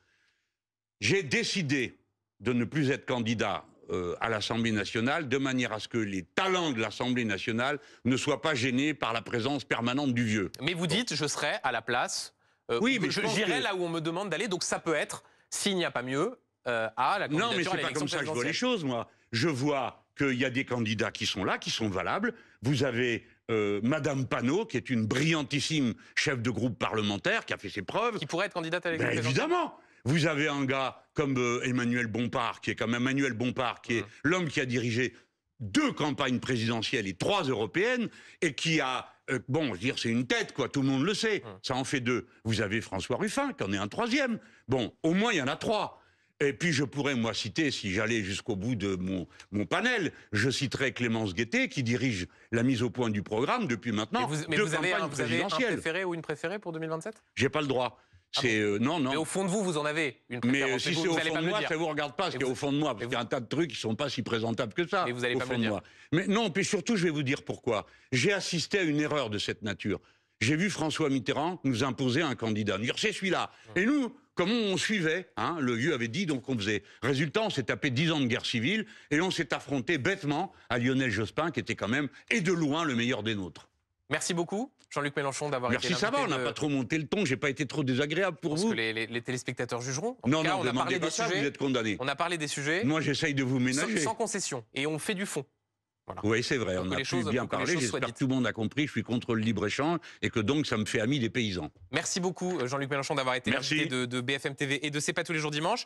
J'ai décidé de ne plus être candidat euh, à l'Assemblée nationale de manière à ce que les talents de l'Assemblée nationale ne soient pas gênés par la présence permanente du vieux. Mais vous dites, je serai à la place. Euh, oui, mais j'irai là où on me demande d'aller. Donc ça peut être, s'il n'y a pas mieux, euh, à la Non, mais c'est pas comme ça que je vois les choses, moi. Je vois qu'il y a des candidats qui sont là, qui sont valables. Vous avez euh, Madame Panot, qui est une brillantissime chef de groupe parlementaire, qui a fait ses preuves. Qui pourrait être candidate à ben, l'élection Évidemment Vous avez un gars comme euh, Emmanuel Bompard, qui est comme Emmanuel Bompard, qui est hum. l'homme qui a dirigé deux campagnes présidentielles et trois européennes, et qui a... Euh, bon, je veux dire, c'est une tête, quoi, tout le monde le sait. Hum. Ça en fait deux. Vous avez François Ruffin, qui en est un troisième. Bon, au moins, il y en a trois. Et puis je pourrais, moi, citer, si j'allais jusqu'au bout de mon, panel, je citerai Clémence Guettet, qui dirige la mise au point du programme depuis maintenant mais vous, avez un, vous préféré ou une préférée pour 2027 J'ai pas le droit. Ah c'est euh, non, non. Mais au fond de vous, vous en avez une préférée, Mais si c'est au fond de moi, ça vous regarde pas parce qu'il au fond de moi, parce qu'il y a un tas de trucs qui sont pas si présentables que ça. Mais vous allez pas fond me dire. moi. Mais non, puis surtout, je vais vous dire pourquoi. J'ai assisté à une erreur de cette nature. J'ai vu François Mitterrand nous imposer un candidat, dire c'est celui-là. Et nous, comment on suivait, hein, le vieux avait dit, donc on faisait. Résultat, on s'est tapé 10 ans de guerre civile et on s'est affronté bêtement à Lionel Jospin, qui était quand même, et de loin, le meilleur des nôtres. Merci beaucoup, Jean-Luc Mélenchon, d'avoir été Merci, ça va, on n'a pas trop monté le ton, j'ai pas été trop désagréable pour vous. Que les, téléspectateurs jugeront. non, non, on a parlé des sujets, vous êtes condamné. On a parlé des sujets. Moi, j'essaye de vous ménager. Sans, sans concession, et on fait du fond. Oui, c'est vrai, on a pu bien parlé, j'espère que tout le monde a compris, je suis contre le libre-échange et que donc ça me fait ami des paysans. Merci beaucoup euh, Jean-Luc Mélenchon d'avoir été de, de BFM TV et de C'est pas tous les jours dimanche.